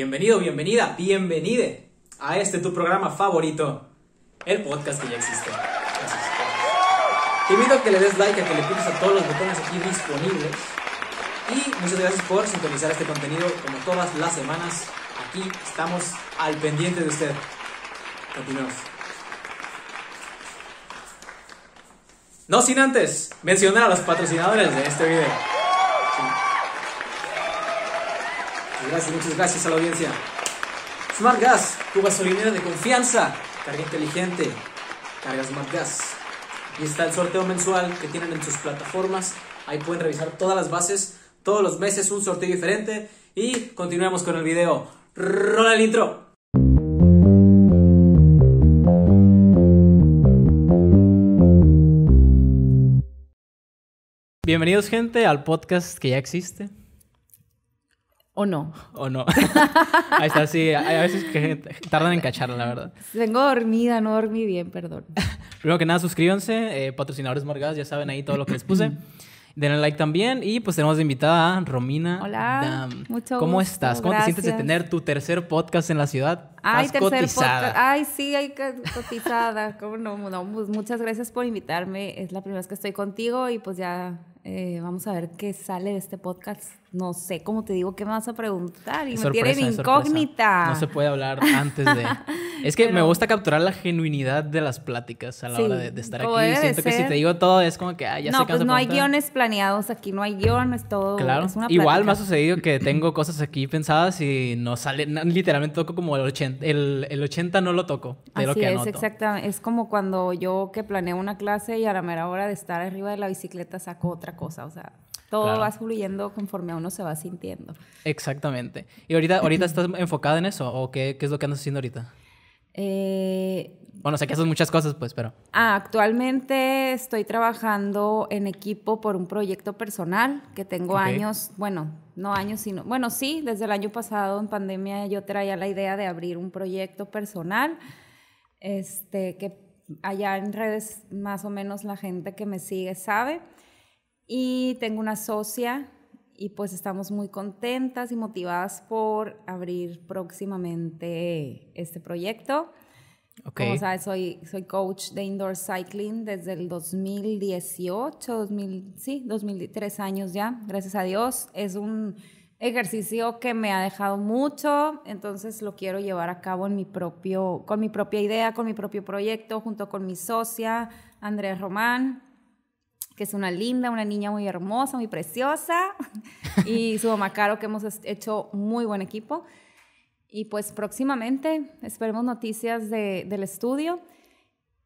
Bienvenido, bienvenida, bienvenide a este tu programa favorito, el podcast que ya existe. Te invito a que le des like, a que le piques a todos los botones aquí disponibles. Y muchas gracias por sintonizar este contenido como todas las semanas. Aquí estamos al pendiente de usted. Continuamos. No sin antes mencionar a los patrocinadores de este video. Gracias, muchas gracias a la audiencia. Smart Gas, tu gasolinera de confianza. Carga inteligente. Carga Smart Gas. Y está el sorteo mensual que tienen en sus plataformas. Ahí pueden revisar todas las bases. Todos los meses un sorteo diferente. Y continuamos con el video. Rola el intro. Bienvenidos gente al podcast que ya existe. ¿O no? ¿O no? Ahí está, sí. a veces que tardan en cacharla, la verdad. Tengo dormida, no dormí bien, perdón. Primero que nada, suscríbanse. Eh, patrocinadores Morgadas, ya saben ahí todo lo que les puse. Denle like también. Y pues tenemos de invitada a Romina. Hola. Mucho ¿Cómo estás? ¿Cómo te sientes de tener tu tercer podcast en la ciudad? Ay, tercer Podcast. Ay, sí, hay cotizada. ¿Cómo pues, Muchas gracias por invitarme. Es la primera vez que estoy contigo y pues ya eh, vamos a ver qué sale de este podcast no sé cómo te digo qué me vas a preguntar y me tienen incógnita. No se puede hablar antes de. Es que me gusta capturar la genuinidad de las pláticas a la hora de, estar aquí. Siento que si te digo todo es como que ah, ya no, pues No, pues no hay guiones planeados aquí, no hay guiones, todo. Es una Igual me ha sucedido que tengo cosas aquí pensadas y no sale, literalmente toco como el 80, el, 80 no lo toco de lo que es, Es como cuando yo que planeo una clase y a la mera hora de estar arriba de la bicicleta saco otra cosa, o sea. Todo va fluyendo conforme a uno se va sintiendo. Exactamente. ¿Y ahorita, ahorita estás enfocada en eso o qué, qué es lo que andas haciendo ahorita? Eh, bueno, sé que haces muchas cosas, pues, pero... Ah, actualmente estoy trabajando en equipo por un proyecto personal que tengo años, bueno, no años, sino... Bueno, sí, desde el año pasado en pandemia yo traía la idea de abrir un proyecto personal, este, que allá en redes más o menos la gente que me sigue sabe y tengo una socia y pues estamos muy contentas y motivadas por abrir próximamente este proyecto. Como sabes, soy, soy coach de indoor cycling desde el 2018, 2000, sí, 2003 años ya, gracias a Dios. Es un ejercicio que me ha dejado mucho, entonces lo quiero llevar a cabo en mi propio, con mi propia idea, con mi propio proyecto, junto con mi socia, Andrea Román que es una linda, una niña muy hermosa, muy preciosa, y su mamá Caro, que hemos hecho muy buen equipo. Y pues próximamente esperemos noticias del estudio.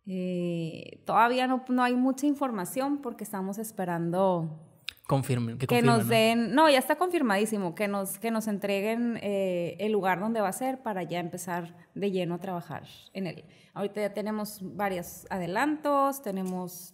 Eh, todavía no, no, hay mucha información porque estamos esperando... Confirme, que, nos den, ¿no? ya está confirmadísimo, que nos, que nos entreguen eh, el lugar donde va a ser para ya empezar de lleno a trabajar en él. Ahorita ya tenemos varios adelantos, tenemos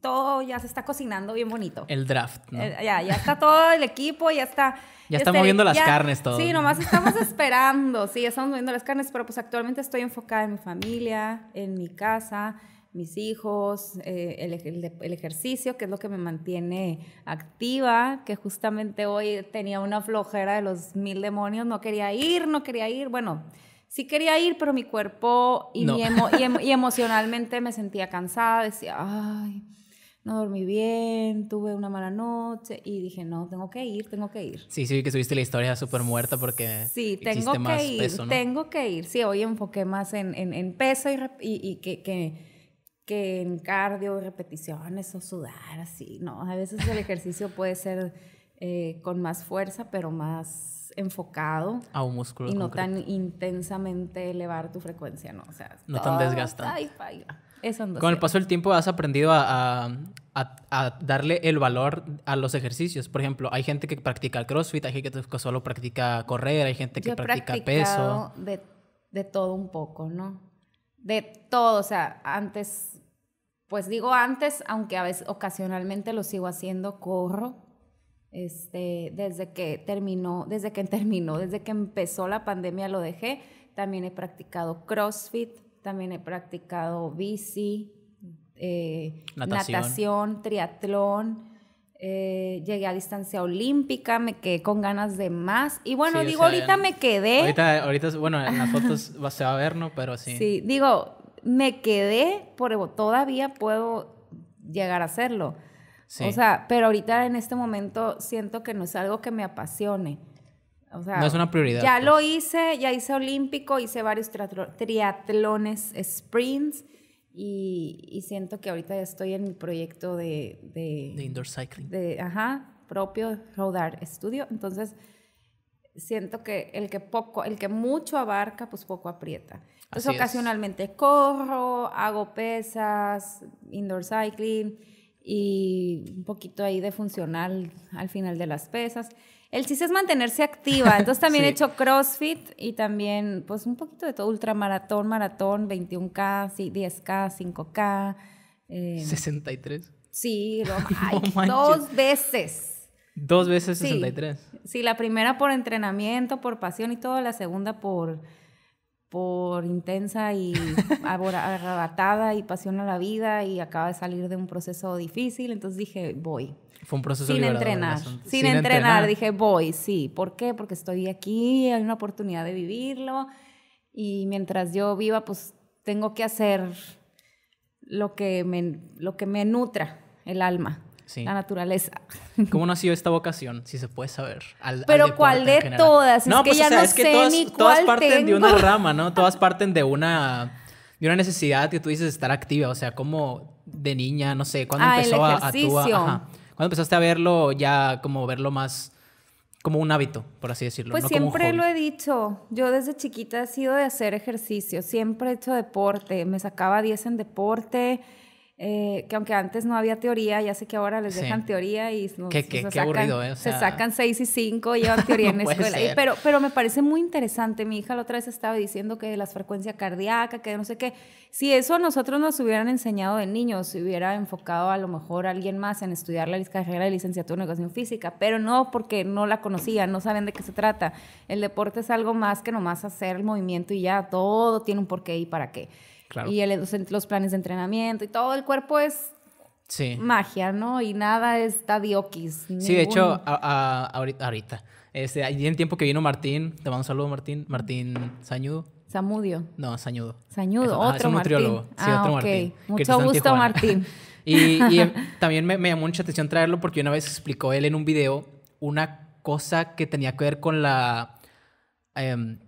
todo ya se está cocinando bien bonito. El draft, ¿no? Eh, ya, ya está todo el equipo, ya está. Ya, este, estamos las carnes todo. Sí, nomás estamos esperando, sí, estamos viendo las carnes, pero pues actualmente estoy enfocada en mi familia, en mi casa, mis hijos, eh, el, el, ejercicio, que es lo que me mantiene activa, que justamente hoy tenía una flojera de los mil demonios, no quería ir, no quería ir, bueno sí quería ir, pero mi cuerpo y, y, emocionalmente me sentía cansada, decía, ay, no dormí bien, tuve una mala noche y dije, no, tengo que ir, tengo que ir. Sí, sí, que subiste la historia súper muerta porque... Sí, tengo que ir, tengo que ir, sí, hoy enfoqué más en, en, peso y, y, que... que en cardio, y repeticiones o sudar, así, ¿no? A veces el ejercicio puede ser eh, con más fuerza, pero más enfocado. A un músculo. Y no tan intensamente elevar tu frecuencia, ¿no? O sea, no tan desgastante. Con el paso del tiempo has aprendido a, a, a, darle el valor a los ejercicios. Por ejemplo, hay gente que practica el CrossFit, hay gente que solo practica correr, hay gente que practica he peso. De, de todo un poco, ¿no? De todo, o sea, antes, pues digo antes, aunque a veces ocasionalmente lo sigo haciendo, corro este, desde que terminó, desde que terminó, desde que empezó la pandemia lo dejé. También he practicado CrossFit, también he practicado bici, eh, natación. triatlón. Eh, llegué a distancia olímpica, me quedé con ganas de más. Y bueno, digo, ahorita me quedé. Ahorita, ahorita, bueno, en las fotos se va a ver, ¿no? Pero sí. Sí, digo, me quedé, pero todavía puedo llegar a hacerlo. O sea, pero ahorita en este momento siento que no es algo que me apasione. O sea, no es una prioridad. Ya lo pues. hice, ya hice olímpico, hice varios triatlones, sprints y, y, siento que ahorita ya estoy en mi proyecto de... De, de indoor cycling. De, ajá, propio Rodar estudio. Entonces, siento que el que poco, el que mucho abarca, pues poco aprieta. Entonces, ocasionalmente corro, hago pesas, indoor cycling y un poquito ahí de funcional al final de las pesas. El chiste es mantenerse activa. Entonces también he hecho CrossFit y también pues un poquito de todo, ultramaratón, maratón, 21K, 10K, 5K. 63. Sí, eh, dos veces. Dos veces 63. Sí, la primera por entrenamiento, por pasión y todo, la segunda por por intensa y arrebatada y pasión a la vida y acaba de salir de un proceso difícil, entonces dije, voy. Fue un proceso sin entrenar, sin, entrenar, dije, voy, sí. ¿Por qué? Porque estoy aquí, hay una oportunidad de vivirlo y mientras yo viva, pues tengo que hacer lo que lo que me nutra el alma la naturaleza. ¿Cómo nació esta vocación? Si se puede saber. Pero ¿cuál de todas? No, es pues, ya no es que todas, parten de una rama, ¿no? Todas parten de una, de una necesidad que tú dices estar activa. O sea, como de niña, no sé, ¿cuándo ah, empezó a, a empezaste a verlo ya como verlo más como un hábito, por así decirlo. Pues siempre lo he dicho. Yo desde chiquita he sido de hacer ejercicio, siempre he hecho deporte. Me sacaba 10 en deporte, eh, que aunque antes no había teoría, ya sé que ahora les dejan teoría y se sacan seis y cinco y llevan teoría en la escuela. pero, pero me parece muy interesante. Mi hija la otra vez estaba diciendo que las frecuencias cardíacas, que no sé qué. Si eso nosotros nos hubieran enseñado de niños, se hubiera enfocado a lo mejor a alguien más en estudiar la carrera de licenciatura en educación física, pero no porque no la conocían, no saben de qué se trata. El deporte es algo más que nomás hacer el movimiento y ya todo tiene un porqué y para qué. Y los planes de entrenamiento y todo el cuerpo es magia, ¿no? Y nada está dioquis. Sí, de hecho, a, ahorita, ahorita este, en tiempo que vino Martín, te mando un saludo, Martín, Martín Sañudo. Samudio. No, Sañudo. Sañudo, ah, otro es un Martín. Sí, otro ah, Martín. Mucho gusto, Martín. y, em, también me, llamó mucha atención traerlo porque una vez explicó él en un video una cosa que tenía que ver con la... Em,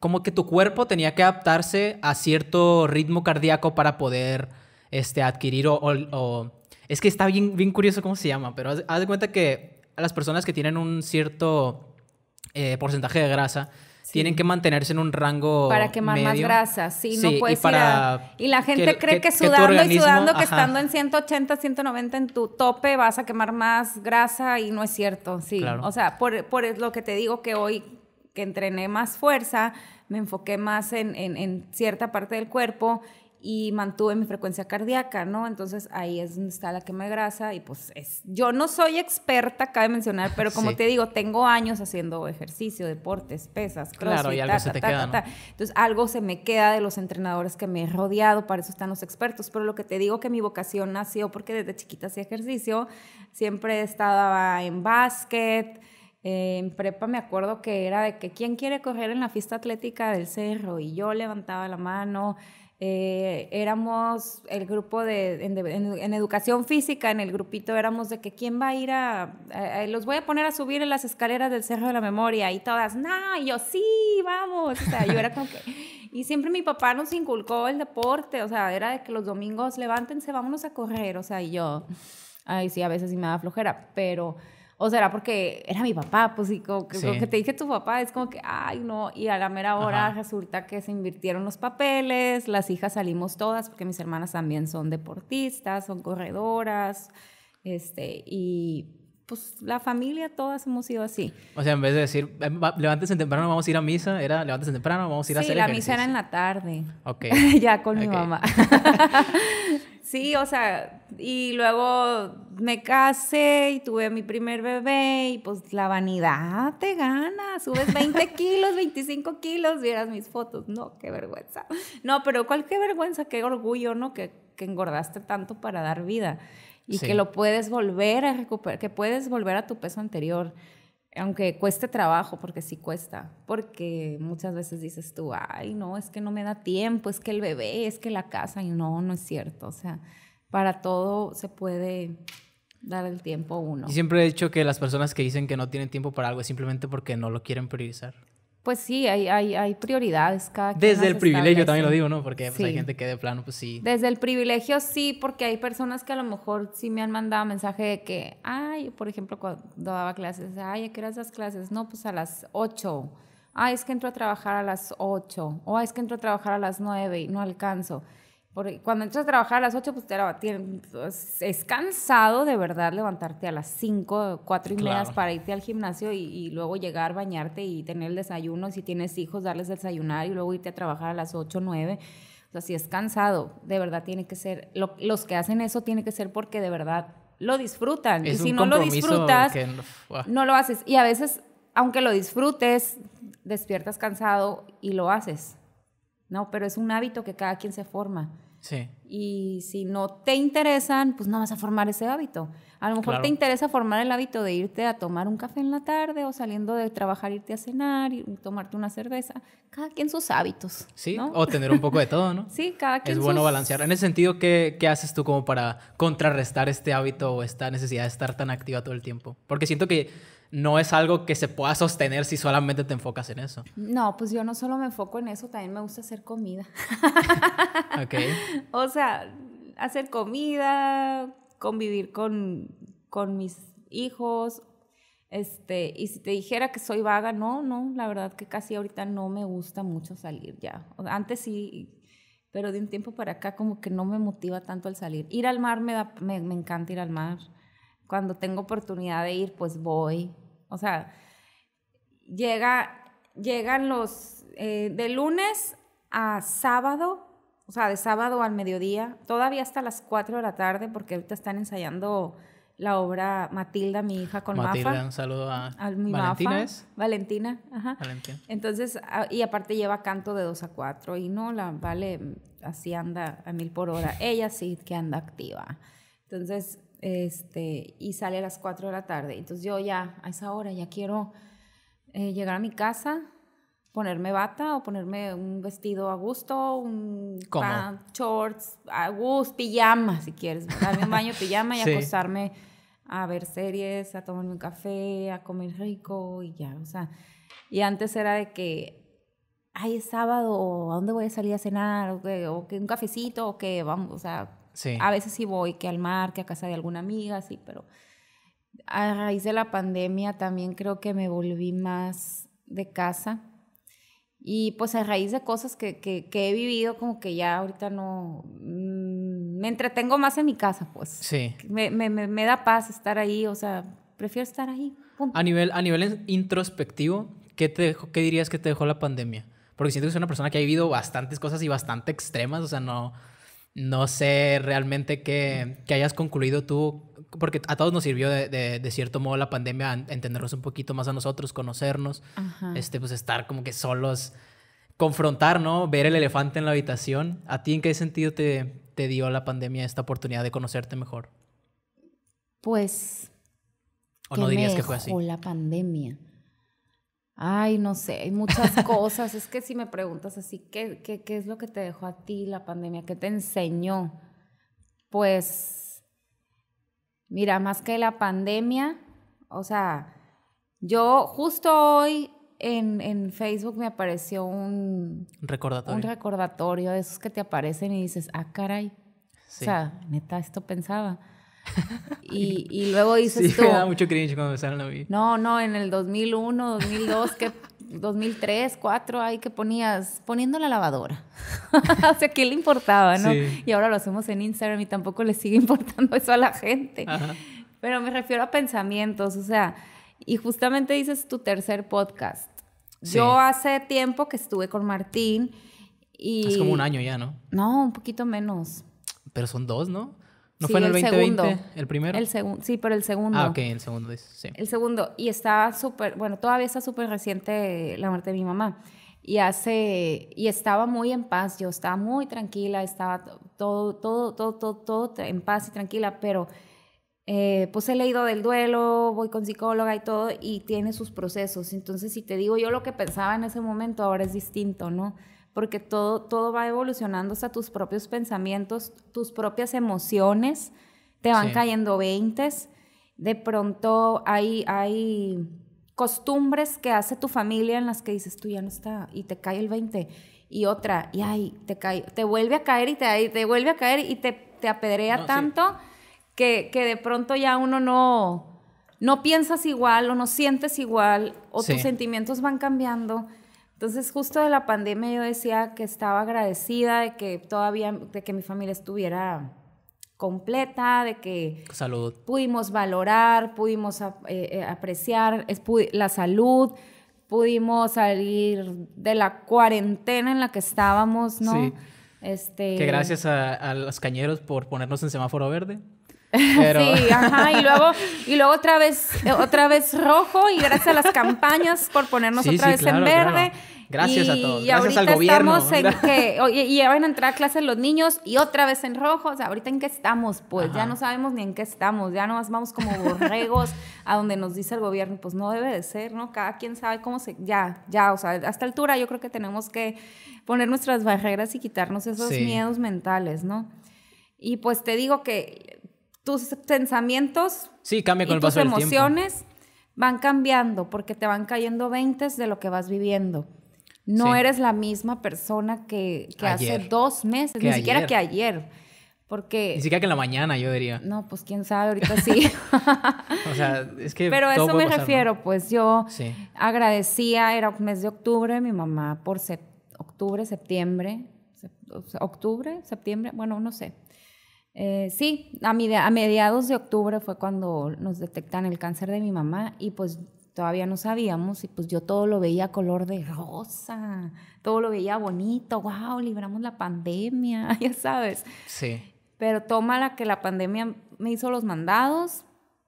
como que tu cuerpo tenía que adaptarse a cierto ritmo cardíaco para poder este, adquirir o, Es que está bien, bien curioso cómo se llama, pero haz, de cuenta que a las personas que tienen un cierto eh, porcentaje de grasa, tienen que mantenerse en un rango para quemar más grasa sí, no puedes y, y la gente cree que, sudando y sudando que estando en 180 190 en tu tope vas a quemar más grasa y no es cierto sí o sea por, por, lo que te digo que hoy que entrené más fuerza, me enfoqué más en, cierta parte del cuerpo y mantuve mi frecuencia cardíaca, ¿no? Entonces ahí es donde está la quema de grasa y pues es, yo no soy experta, cabe mencionar, pero como te digo, tengo años haciendo ejercicio, deportes, pesas, crossfit, claro, y Entonces algo se me queda de los entrenadores que me he rodeado, para eso están los expertos, pero lo que te digo que mi vocación nació porque desde chiquita hacía ejercicio, siempre estaba en básquet, en prepa me acuerdo que era de que quién quiere correr en la fiesta atlética del cerro y yo levantaba la mano. Eh, éramos el grupo de en, educación física, en el grupito éramos de que quién va a ir a, los voy a poner a subir en las escaleras del Cerro de la Memoria y todas, no, yo sí, vamos, o sea, yo era como que, y siempre mi papá nos inculcó el deporte, o sea, era de que los domingos levántense, vámonos a correr, o sea, y yo, ay, sí, a veces sí me da flojera, pero... O será porque era mi papá, pues, y como que, te dije tu papá, es como que, ay, no, y a la mera hora resulta que se invirtieron los papeles, las hijas salimos todas, porque mis hermanas también son deportistas, son corredoras, este, y pues la familia todas hemos sido así. O sea, en vez de decir, levántese temprano, vamos a ir a misa, era levántese temprano, vamos a ir a hacer la misa era en la tarde. Ok. ya con mi mamá. Sí, o sea, y luego me casé y tuve mi primer bebé y pues la vanidad te gana, subes 20 kilos, 25 kilos, vieras mis fotos, no, qué vergüenza. No, pero cuál qué vergüenza, qué orgullo, ¿no? Que, engordaste tanto para dar vida y que lo puedes volver a recuperar, que puedes volver a tu peso anterior aunque cueste trabajo, porque sí cuesta, porque muchas veces dices tú, ay, no, es que no me da tiempo, es que el bebé, es que la casa, y no, no es cierto, o sea, para todo se puede dar el tiempo uno. Y siempre he dicho que las personas que dicen que no tienen tiempo para algo es simplemente porque no lo quieren priorizar. Pues sí, hay, hay, hay prioridades cada Desde el privilegio también lo digo, ¿no? Porque pues, hay gente que de plano, pues sí. Desde el privilegio sí, porque hay personas que a lo mejor sí me han mandado mensaje de que, ay, por ejemplo, cuando daba clases, ay, ¿a qué horas esas clases? No, pues a las 8. Ay, es que entro a trabajar a las 8. O es que entro a trabajar a las 9 y no alcanzo. Porque cuando entras a trabajar a las 8, pues, te la, pues, es cansado de verdad levantarte a las 5, 4 y media para irte al gimnasio y, luego llegar, bañarte y tener el desayuno. Si tienes hijos, darles desayunar y luego irte a trabajar a las 8, 9. O sea, si es cansado, de verdad tiene que ser. los que hacen eso tiene que ser porque de verdad lo disfrutan. y si no lo disfrutas, ah. no lo haces. Y a veces, aunque lo disfrutes, despiertas cansado y lo haces. ¿no? Pero es un hábito que cada quien se forma. Sí. Y si no te interesan, pues no vas a formar ese hábito. A lo mejor te interesa formar el hábito de irte a tomar un café en la tarde o saliendo de trabajar irte a cenar y tomarte una cerveza. Cada quien sus hábitos. Sí, o tener un poco de todo, ¿no? sí, cada quien. Es bueno balancear. En ese sentido, ¿qué, ¿qué haces tú como para contrarrestar este hábito o esta necesidad de estar tan activa todo el tiempo? Porque siento que no es algo que se pueda sostener si solamente te enfocas en eso. No, pues yo no solo me enfoco en eso, también me gusta hacer comida. ok. O sea, hacer comida, convivir con, con mis hijos. Este, y si te dijera que soy vaga, no, no, la verdad que casi ahorita no me gusta mucho salir ya. Antes sí pero de un tiempo para acá como que no me motiva tanto el salir. Ir al mar me, da, me, me, encanta ir al mar. Cuando tengo oportunidad de ir, pues voy. O sea, llega, llegan los eh, de lunes a sábado, o sea, de sábado al mediodía, todavía hasta las 4 de la tarde, porque ahorita están ensayando la obra Matilda, mi hija con Matilda, un saludo a, mi Valentina Valentina, ajá. Valentina. Entonces, ah, y aparte lleva canto de 2 a 4 y no la vale así anda a mil por hora. Ella sí que anda activa. Entonces, este, y sale a las 4 de la tarde. Entonces yo ya a esa hora ya quiero eh, llegar a mi casa, ponerme bata o ponerme un vestido a gusto, un shorts a gusto, pijama si quieres, darme un baño pijama y acostarme a ver series, a tomarme un café, a comer rico y ya, o sea, y antes era de que ay, es sábado, ¿a dónde voy a salir a cenar? O que, un cafecito, o que vamos, o sea, a veces sí voy que al mar, que a casa de alguna amiga, sí, pero a raíz de la pandemia también creo que me volví más de casa. Y pues a raíz de cosas que, he vivido, como que ya ahorita no... Mm, me entretengo más en mi casa, pues. Sí. Me, da paz estar ahí, o sea, prefiero estar ahí. A nivel, a nivel introspectivo, ¿qué, te ¿qué dirías que te dejó la pandemia? Porque siento que soy una persona que ha vivido bastantes cosas y bastante extremas, o sea, no... No sé realmente que hayas concluido tú, porque a todos nos sirvió de, cierto modo la pandemia entendernos un poquito más a nosotros, conocernos, este, pues estar como que solos, confrontar, ¿no? Ver el elefante en la habitación. ¿A ti en qué sentido te, dio la pandemia esta oportunidad de conocerte mejor? Pues... ¿O no dirías que fue así? la pandemia. Ay, no sé, hay muchas cosas. es que si me preguntas así, ¿qué, ¿qué, es lo que te dejó a ti la pandemia? ¿Qué te enseñó? Pues, mira, más que la pandemia, o sea, yo justo hoy en, en Facebook me apareció un recordatorio. Un recordatorio de esos que te aparecen y dices, ah, caray. O sea, neta, esto pensaba. Y, luego dices tú... mucho cringe cuando No, no, en el 2001, 2002, 2003, 2004, ahí que ponías, poniendo la lavadora. o sea, ¿qué le importaba, no? Y ahora lo hacemos en Instagram y tampoco le sigue importando eso a la gente. Pero me refiero a pensamientos, o sea, y justamente dices tu tercer podcast. Yo hace tiempo que estuve con Martín y... Es como un año ya, ¿no? No, un poquito menos. Pero son dos, ¿no? ¿No fue en el, 2020 el primero? El segundo, sí, pero el segundo. Ah, ok, el segundo, sí. El segundo, y está súper, bueno, todavía está súper reciente la muerte de mi mamá. Y hace, y estaba muy en paz, yo estaba muy tranquila, estaba todo, todo, todo, todo, todo en paz y tranquila, pero eh, pues he leído del duelo, voy con psicóloga y todo, y tiene sus procesos. Entonces, si te digo yo lo que pensaba en ese momento, ahora es distinto, ¿no? porque todo, todo va evolucionando hasta tus propios pensamientos, tus propias emociones, te van cayendo veintes, de pronto hay, hay costumbres que hace tu familia en las que dices, tú ya no está, y te cae el veinte, y otra, y ay, te, cae, te vuelve a caer y te, te vuelve a caer y te, te apedrea tanto que, que de pronto ya uno no no piensas igual o no sientes igual o tus sentimientos van cambiando entonces, justo de la pandemia yo decía que estaba agradecida de que todavía, de que mi familia estuviera completa, de que pudimos valorar, pudimos eh, eh, apreciar la salud, pudimos salir de la cuarentena en la que estábamos, ¿no? Este... Que gracias a, los cañeros por ponernos en semáforo verde. Sí, ajá, y luego, y luego otra vez, eh, otra vez rojo, y gracias a las campañas por ponernos otra vez en verde. Gracias a todos. Gracias al gobierno. en que, y, ya van a entrar a clases los niños y otra vez en rojo. O sea, ahorita en qué estamos, pues ya no sabemos ni en qué estamos. Ya nomás vamos como borregos a donde nos dice el gobierno. Pues no debe de ser, ¿no? Cada quien sabe cómo se. Ya, ya, o sea, a esta altura yo creo que tenemos que poner nuestras barreras y quitarnos esos miedos mentales, ¿no? Y pues te digo que tus pensamientos. Sí, y tus emociones van cambiando porque te van cayendo veintes de lo que vas viviendo. No eres la misma persona que, hace dos meses, ni siquiera que ayer. Porque... Ni siquiera que en la mañana, yo diría. No, pues quién sabe, ahorita sí. o sea, es que... Pero a eso me refiero, pues yo agradecía, era mes de octubre, mi mamá por octubre, septiembre, octubre, septiembre, bueno, no sé. Eh, sí, a, a mediados de octubre fue cuando nos detectan el cáncer de mi mamá y pues todavía no sabíamos y pues yo todo lo veía color de rosa, todo lo veía bonito, wow, libramos la pandemia, ya sabes. Sí. Pero toma la que la pandemia me hizo los mandados,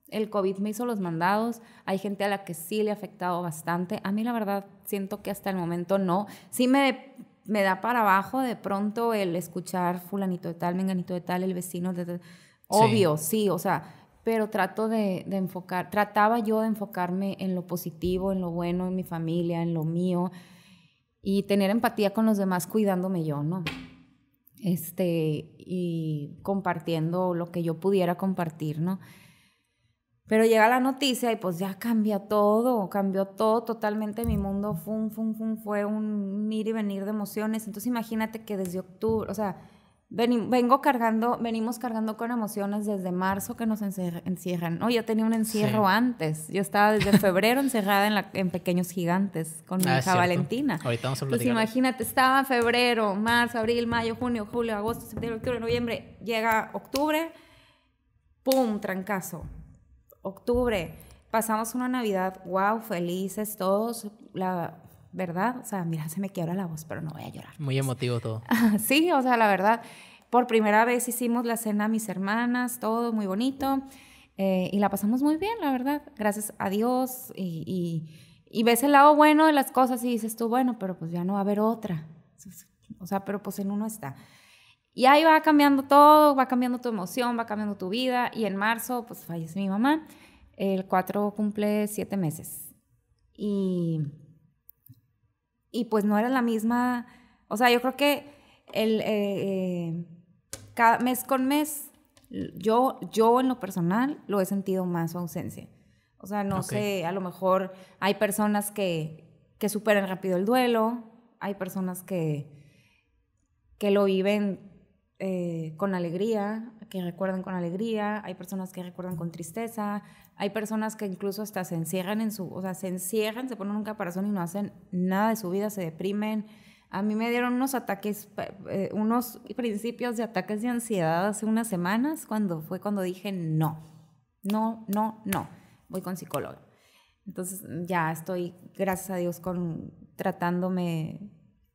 el COVID me hizo los mandados, hay gente a la que sí le ha afectado bastante, a mí la verdad siento que hasta el momento no, sí me, me da para abajo de pronto el escuchar fulanito de tal, menganito de tal, el vecino, de, obvio, sí o sea pero trato de, enfocar, trataba yo de enfocarme en lo positivo, en lo bueno, en mi familia, en lo mío y tener empatía con los demás cuidándome yo, ¿no? Este, y compartiendo lo que yo pudiera compartir, ¿no? Pero llega la noticia y pues ya cambia todo, cambió todo totalmente mi mundo, fue un, fum, fue un ir y venir de emociones. Entonces imagínate que desde octubre, o sea, vengo cargando, venimos cargando con emociones desde marzo que nos encierran. No, yo tenía un encierro antes. Yo estaba desde febrero encerrada en, Pequeños Gigantes con mi ah, hija Valentina. Ahorita vamos a Pues imagínate, estaba febrero, marzo, abril, mayo, junio, julio, agosto, septiembre, octubre, noviembre. Llega octubre, ¡pum! Trancazo. Octubre. Pasamos una Navidad, wow, felices todos. La ¿verdad? O sea, mira, se me quiebra la voz, pero no voy a llorar. Muy emotivo todo. sí, o sea, la verdad, por primera vez hicimos la cena a mis hermanas, todo muy bonito, eh, y la pasamos muy bien, la verdad, gracias a Dios, y, y, y, ves el lado bueno de las cosas y dices tú, bueno, pero pues ya no va a haber otra, o sea, pero pues en uno está. Y ahí va cambiando todo, va cambiando tu emoción, va cambiando tu vida, y en marzo, pues fallece mi mamá, el 4 cumple 7 meses. Y y pues no era la misma, o sea, yo creo que eh, eh, cada mes con mes, yo, yo en lo personal lo he sentido más su ausencia. O sea, no sé, a lo mejor hay personas que, que superan rápido el duelo, hay personas que, que lo viven eh, con alegría, que recuerdan con alegría, hay personas que recuerdan con tristeza, hay personas que incluso hasta se encierran en su, o sea, se encierran, se ponen un caparazón y no hacen nada de su vida, se deprimen. A mí me dieron unos ataques, eh, unos principios de ataques de ansiedad hace unas semanas, cuando fue cuando dije no, no, no, no, voy con psicólogo. Entonces ya estoy, gracias a Dios, con tratándome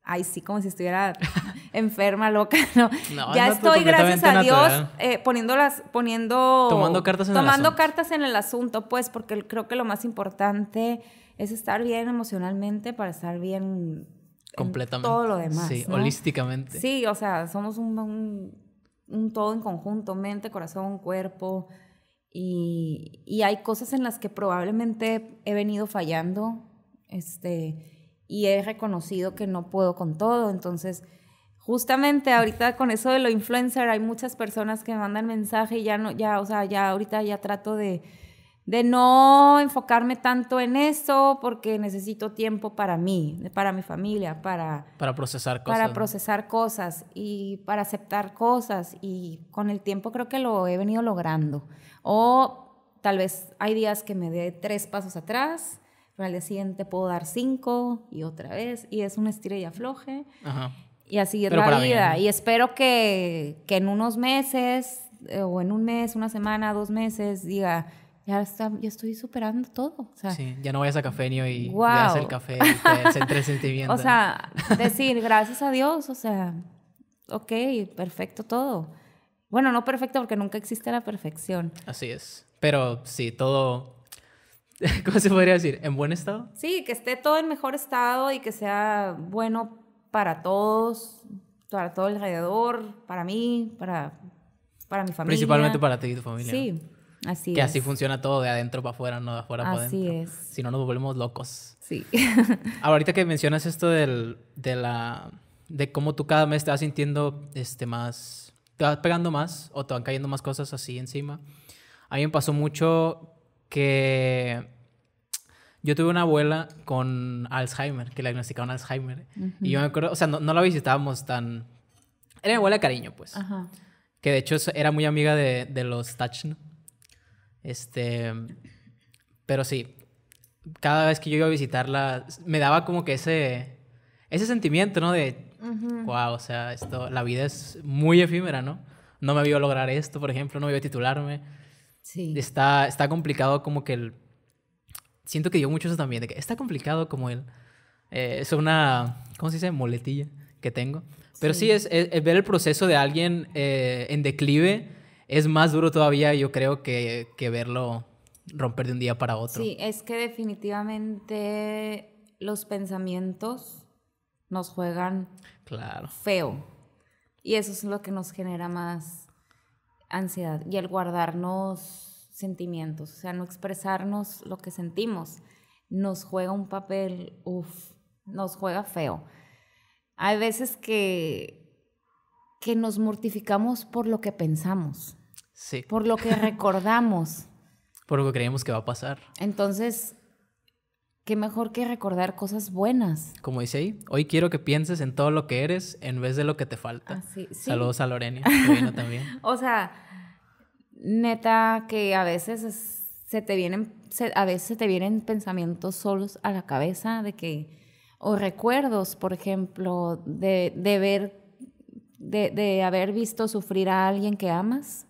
ay, sí, como si estuviera enferma, loca, no. ya estoy, gracias a Dios, eh, poniendo las, poniendo... Tomando cartas en el asunto. cartas en el asunto, pues, porque creo que lo más importante es estar bien emocionalmente para estar bien... Completamente. todo lo demás. Sí, holísticamente. Sí, o sea, somos un, todo en conjunto, mente, corazón, cuerpo. Y, y hay cosas en las que probablemente he venido fallando, este y he reconocido que no puedo con todo. Entonces, justamente ahorita con eso de lo influencer, hay muchas personas que me mandan mensaje y ya no, ya, o sea, ya ahorita ya trato de, de no enfocarme tanto en eso porque necesito tiempo para mí, para mi familia, para... Para procesar cosas. Para procesar cosas y para aceptar cosas y con el tiempo creo que lo he venido logrando. O tal vez hay días que me dé tres pasos atrás pero al día puedo dar cinco y otra vez, y es un estira y afloje. Ajá. Y así es la vida. Y espero que, que, en unos meses, eh, o en un mes, una semana, dos meses, diga, ya, está, ya estoy superando todo. O sea, sí, ya no vayas a cafeño y wow. haces el café y te O sea, decir gracias a Dios, o sea, ok, perfecto todo. Bueno, no perfecto porque nunca existe la perfección. Así es. Pero sí, todo, ¿Cómo se podría decir? ¿En buen estado? Sí, que esté todo en mejor estado y que sea bueno para todos, para todo el alrededor, para mí, para, para mi familia. Principalmente para ti y tu familia. Sí, así Que así funciona todo de adentro para afuera, no de afuera para adentro. es. Si no, nos volvemos locos. Sí. Ahorita que mencionas esto del, de, la, de cómo tú cada mes te vas sintiendo este, más... Te vas pegando más o te van cayendo más cosas así encima. A mí me pasó mucho que yo tuve una abuela con Alzheimer, que le diagnosticaron Alzheimer. Y yo me acuerdo, o sea, no, la visitábamos tan... Era mi abuela de cariño, pues. Ajá. Que de hecho era muy amiga de, de los touch Este... Pero sí, cada vez que yo iba a visitarla, me daba como que ese... Ese sentimiento, ¿no? De, wow, o sea, esto, la vida es muy efímera, ¿no? No me vio lograr esto, por ejemplo, no me vio titularme Sí. Está, está complicado como que el... Siento que digo mucho eso también, de que está complicado como el... Eh, es una, ¿cómo se dice? Moletilla que tengo. Pero sí, es, ver el proceso de alguien eh, en declive es más duro todavía, yo creo, que, que verlo romper de un día para otro. Sí, es que definitivamente los pensamientos nos juegan claro. feo. Y eso es lo que nos genera más ansiedad y el guardarnos sentimientos, o sea, no expresarnos lo que sentimos, nos juega un papel, uff, nos juega feo. Hay veces que, que nos mortificamos por lo que pensamos, sí. por lo que recordamos. por lo que creemos que va a pasar. Entonces, qué mejor que recordar cosas buenas. Como dice ahí, hoy quiero que pienses en todo lo que eres en vez de lo que te falta. Ah, Saludos a Lorena, también. o sea, neta que a veces se te vienen, a veces te vienen pensamientos solos a la cabeza de que, o recuerdos, por ejemplo, de, de ver, de, de, haber visto sufrir a alguien que amas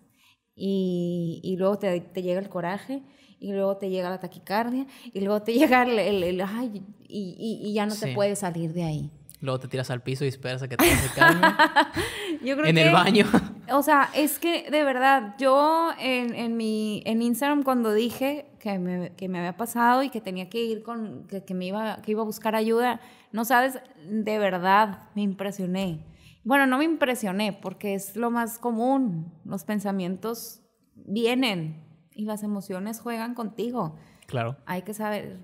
y, y luego te, te llega el coraje y luego te llega la taquicardia y luego te llega el, ay, y, y, ya no te puedes salir de ahí. Luego te tiras al piso y esperas a que te en el baño. O sea, es que de verdad, yo en, en mi en Instagram cuando dije que me, que me, había pasado y que tenía que ir con, que, que, me iba, que iba a buscar ayuda, no sabes, de verdad me impresioné. Bueno, no me impresioné porque es lo más común, los pensamientos vienen, y las emociones juegan contigo. Claro. Hay que saber,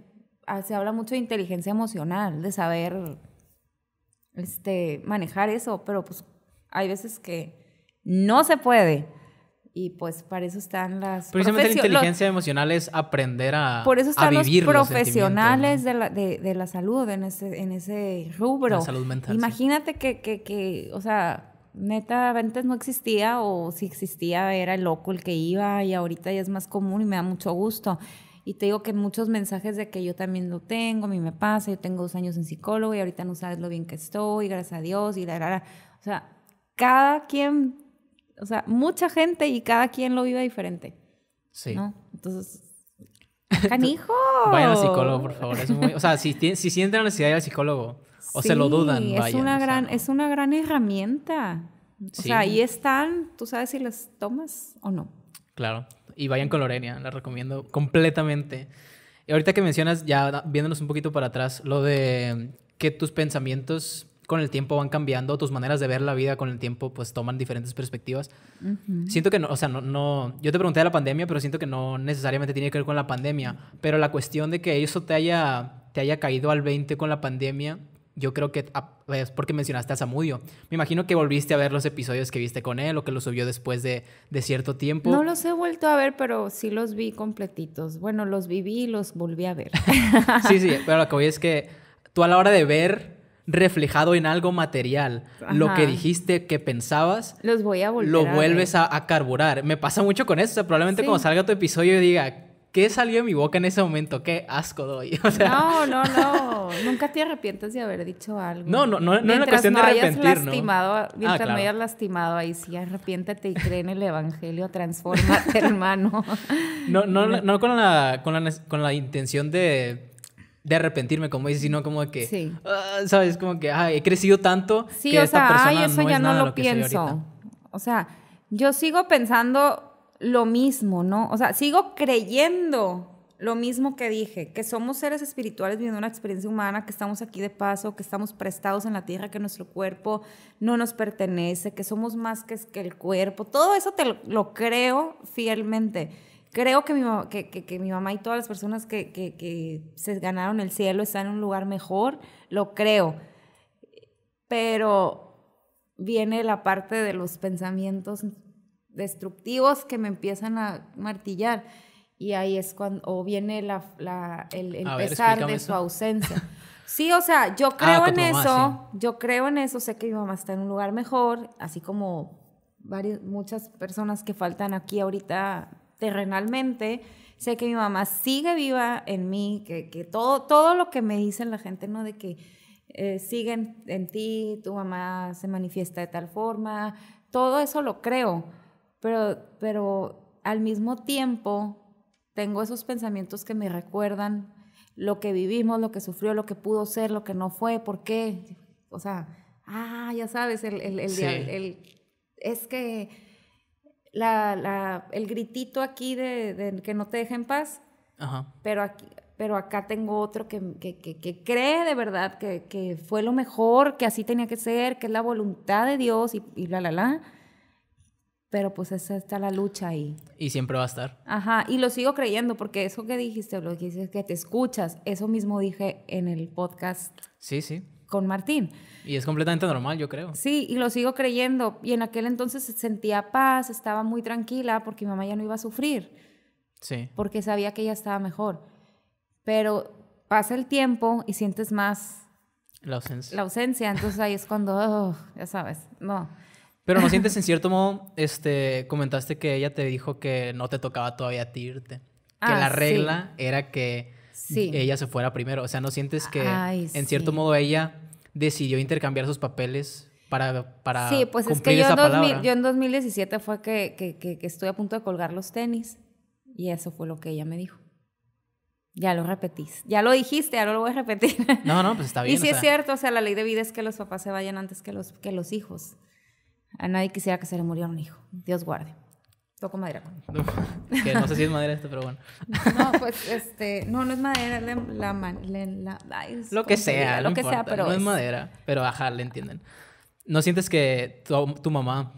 ah, se habla mucho de inteligencia emocional, de saber este, manejar eso, pero pues hay veces que no se puede. Y pues para eso están las... Precisamente la inteligencia emocional es aprender a Por eso están los profesionales de, la, salud en ese, en ese rubro. salud mental. Imagínate que, que, que, o sea, neta, antes no existía o si existía era el loco el que iba y ahorita ya es más común y me da mucho gusto. Y te digo que muchos mensajes de que yo también lo tengo, a mí me pasa, yo tengo dos años en psicólogo y ahorita no sabes lo bien que estoy, gracias a Dios y la, rara O sea, cada quien, o sea, mucha gente y cada quien lo vive diferente. Sí. ¿no? Entonces, ¡ah, canijo. Vayan al psicólogo, por favor. o sea, si, si sienten la necesidad de ir al psicólogo, o se lo dudan. Vaya, es, una gran, es una gran herramienta. O sea, ahí están, tú sabes si las tomas o no. Claro, y vayan con Lorenia, la recomiendo completamente. Y ahorita que mencionas, ya viéndonos un poquito para atrás, lo de que tus pensamientos con el tiempo van cambiando, tus maneras de ver la vida con el tiempo pues toman diferentes perspectivas. Siento que no, o sea, no, no, yo te pregunté de la pandemia, pero siento que no necesariamente tiene que ver con la pandemia, pero la cuestión de que eso te haya, te haya caído al 20 con la pandemia, yo creo que es porque mencionaste a Samudio. Me imagino que volviste a ver los episodios que viste con él o que los subió después de, cierto tiempo. No los he vuelto a ver, pero sí los vi completitos. Bueno, los viví y los volví a ver. sí, sí, pero lo que voy es que tú a la hora de ver reflejado en algo material lo que dijiste que pensabas lo vuelves A, carburar me pasa mucho con eso probablemente cuando salga tu episodio diga ¿Qué salió de mi boca en ese momento? ¿Qué asco doy? No, no, no. Nunca te arrepientes de haber dicho algo. No, no, no, no es una cuestión de arrepentir, ¿no? Mientras lastimado... Ah, mientras no hayas lastimado, ahí sí, arrepiéntate y cree en el evangelio, transfórmate, hermano. No, no, no, con, la, con, la, con la intención de de arrepentirme, como dices, sino como que, sí. Ah, ¿sabes? Como que, ay, he crecido tanto sí, que o esta sea, persona ay, eso no ya no lo, pienso. o sea, yo sigo pensando lo mismo, ¿no? O sea, sigo creyendo lo mismo que dije, que somos seres espirituales viviendo una experiencia humana, que estamos aquí de paso, que estamos prestados en la tierra, que nuestro cuerpo no nos pertenece, que somos más que, el cuerpo. Todo eso te lo, creo fielmente. Creo que que, que mi, mamá y todas las personas que se ganaron el cielo están en un lugar mejor, lo creo. Pero viene la parte de los pensamientos destructivos que me empiezan a martillar. Y ahí es cuando o viene el empezar de su ausencia. Sí, o sea, yo ah, creo en eso, yo creo en eso, sé que mi mamá está en un lugar mejor, así como muchas personas que faltan aquí ahorita terrenalmente, sé que mi mamá sigue viva en mí, que, todo, todo lo que me dicen la gente, ¿no? De que eh, siguen en ti, tu mamá se manifiesta de tal forma, todo eso lo creo pero, al mismo tiempo tengo esos pensamientos que me recuerdan lo que vivimos, lo que sufrió, lo que pudo ser, lo que no fue, por qué. O sea, ah, ya sabes, el, es que el gritito aquí de, que no te dejen en paz, Pero, aquí, pero acá tengo otro que, que, cree de verdad que, fue lo mejor, que así tenía que ser, que es la voluntad de Dios y, y la, la, la pero pues esa está la lucha ahí. Y siempre va a estar. Ajá, y lo sigo creyendo porque eso que dijiste, lo que dices que te escuchas, eso mismo dije en el podcast. Sí, sí. Con Martín. Y es completamente normal, yo creo. Sí, y lo sigo creyendo. Y en aquel entonces sentía paz, estaba muy tranquila porque mi mamá ya no iba a sufrir. Sí. Porque sabía que ella estaba mejor. Pero pasa el tiempo y sientes más. La ausencia. La ausencia, entonces ahí es cuando, oh, ya sabes, no. Pero no sientes, en cierto modo, este, comentaste que ella te dijo que no te tocaba todavía a Que ah, la regla era que ella se fuera primero. O sea, no sientes que, en cierto modo, ella decidió intercambiar sus papeles para, para sí, pues es que yo en 2017 fue que, que, estuve a punto de colgar los tenis y eso fue lo que ella me dijo. Ya lo repetís, ya lo dijiste, ahora lo voy a repetir. No, no, pues está bien. Y sí es cierto, o sea, la ley de vida es que los papás se vayan antes que los, que los hijos. A nadie quisiera que se le muriera un hijo. Dios guarde. Toco madera no, sé si es madera esto, pero bueno. No, pues este, no, no es madera, lo que sea, lo que sea, no es, madera, pero ajá, le entienden. ¿No sientes que tu, mamá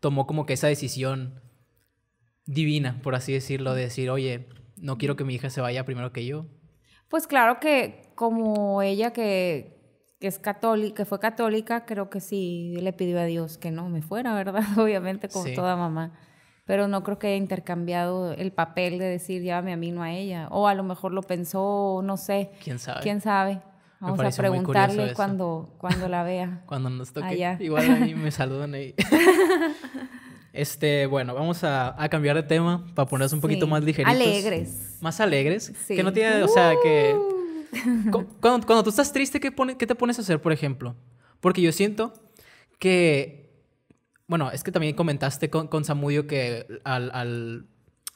tomó como que esa decisión divina, por así decirlo, de decir, "Oye, no quiero que mi hija se vaya primero que yo"? Pues claro que como ella que que es católica, que fue católica, creo que sí le pidió a Dios que no me fuera, ¿verdad? Obviamente, como toda mamá. Pero no creo que haya intercambiado el papel de decir llámame a mí, no a ella. O a lo mejor lo pensó, no sé. ¿Quién sabe? ¿Quién sabe? Vamos a preguntarle cuando, cuando la vea. cuando nos toque. Igual Igual mí me saludan ahí. Este, bueno, vamos a, a, cambiar de tema para ponerse un poquito más ligeritos. Alegres. Más alegres. Sí. Que no tiene, o sea, que uh. cuando, cuando, tú estás triste, ¿qué, pone, ¿qué te pones a hacer, por ejemplo? Porque yo siento que, bueno, es que también comentaste con, con Samudio que al, al,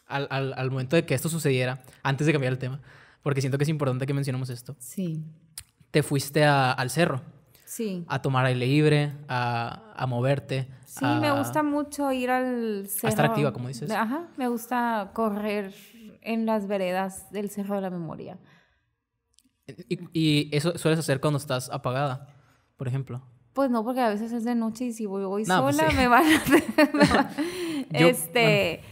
al, al, momento de que esto sucediera, antes de cambiar el tema, porque siento que es importante que mencionemos esto. Sí. Te fuiste al cerro. Sí. A tomar aire libre, a, a moverte. Sí, me gusta mucho ir al cerro. A estar activa, como dices. Ajá, me gusta correr en las veredas del Cerro de la Memoria. Y, eso sueles hacer cuando estás apagada, por ejemplo. Pues no, porque a veces es de noche y si voy, pues sola me van a... este,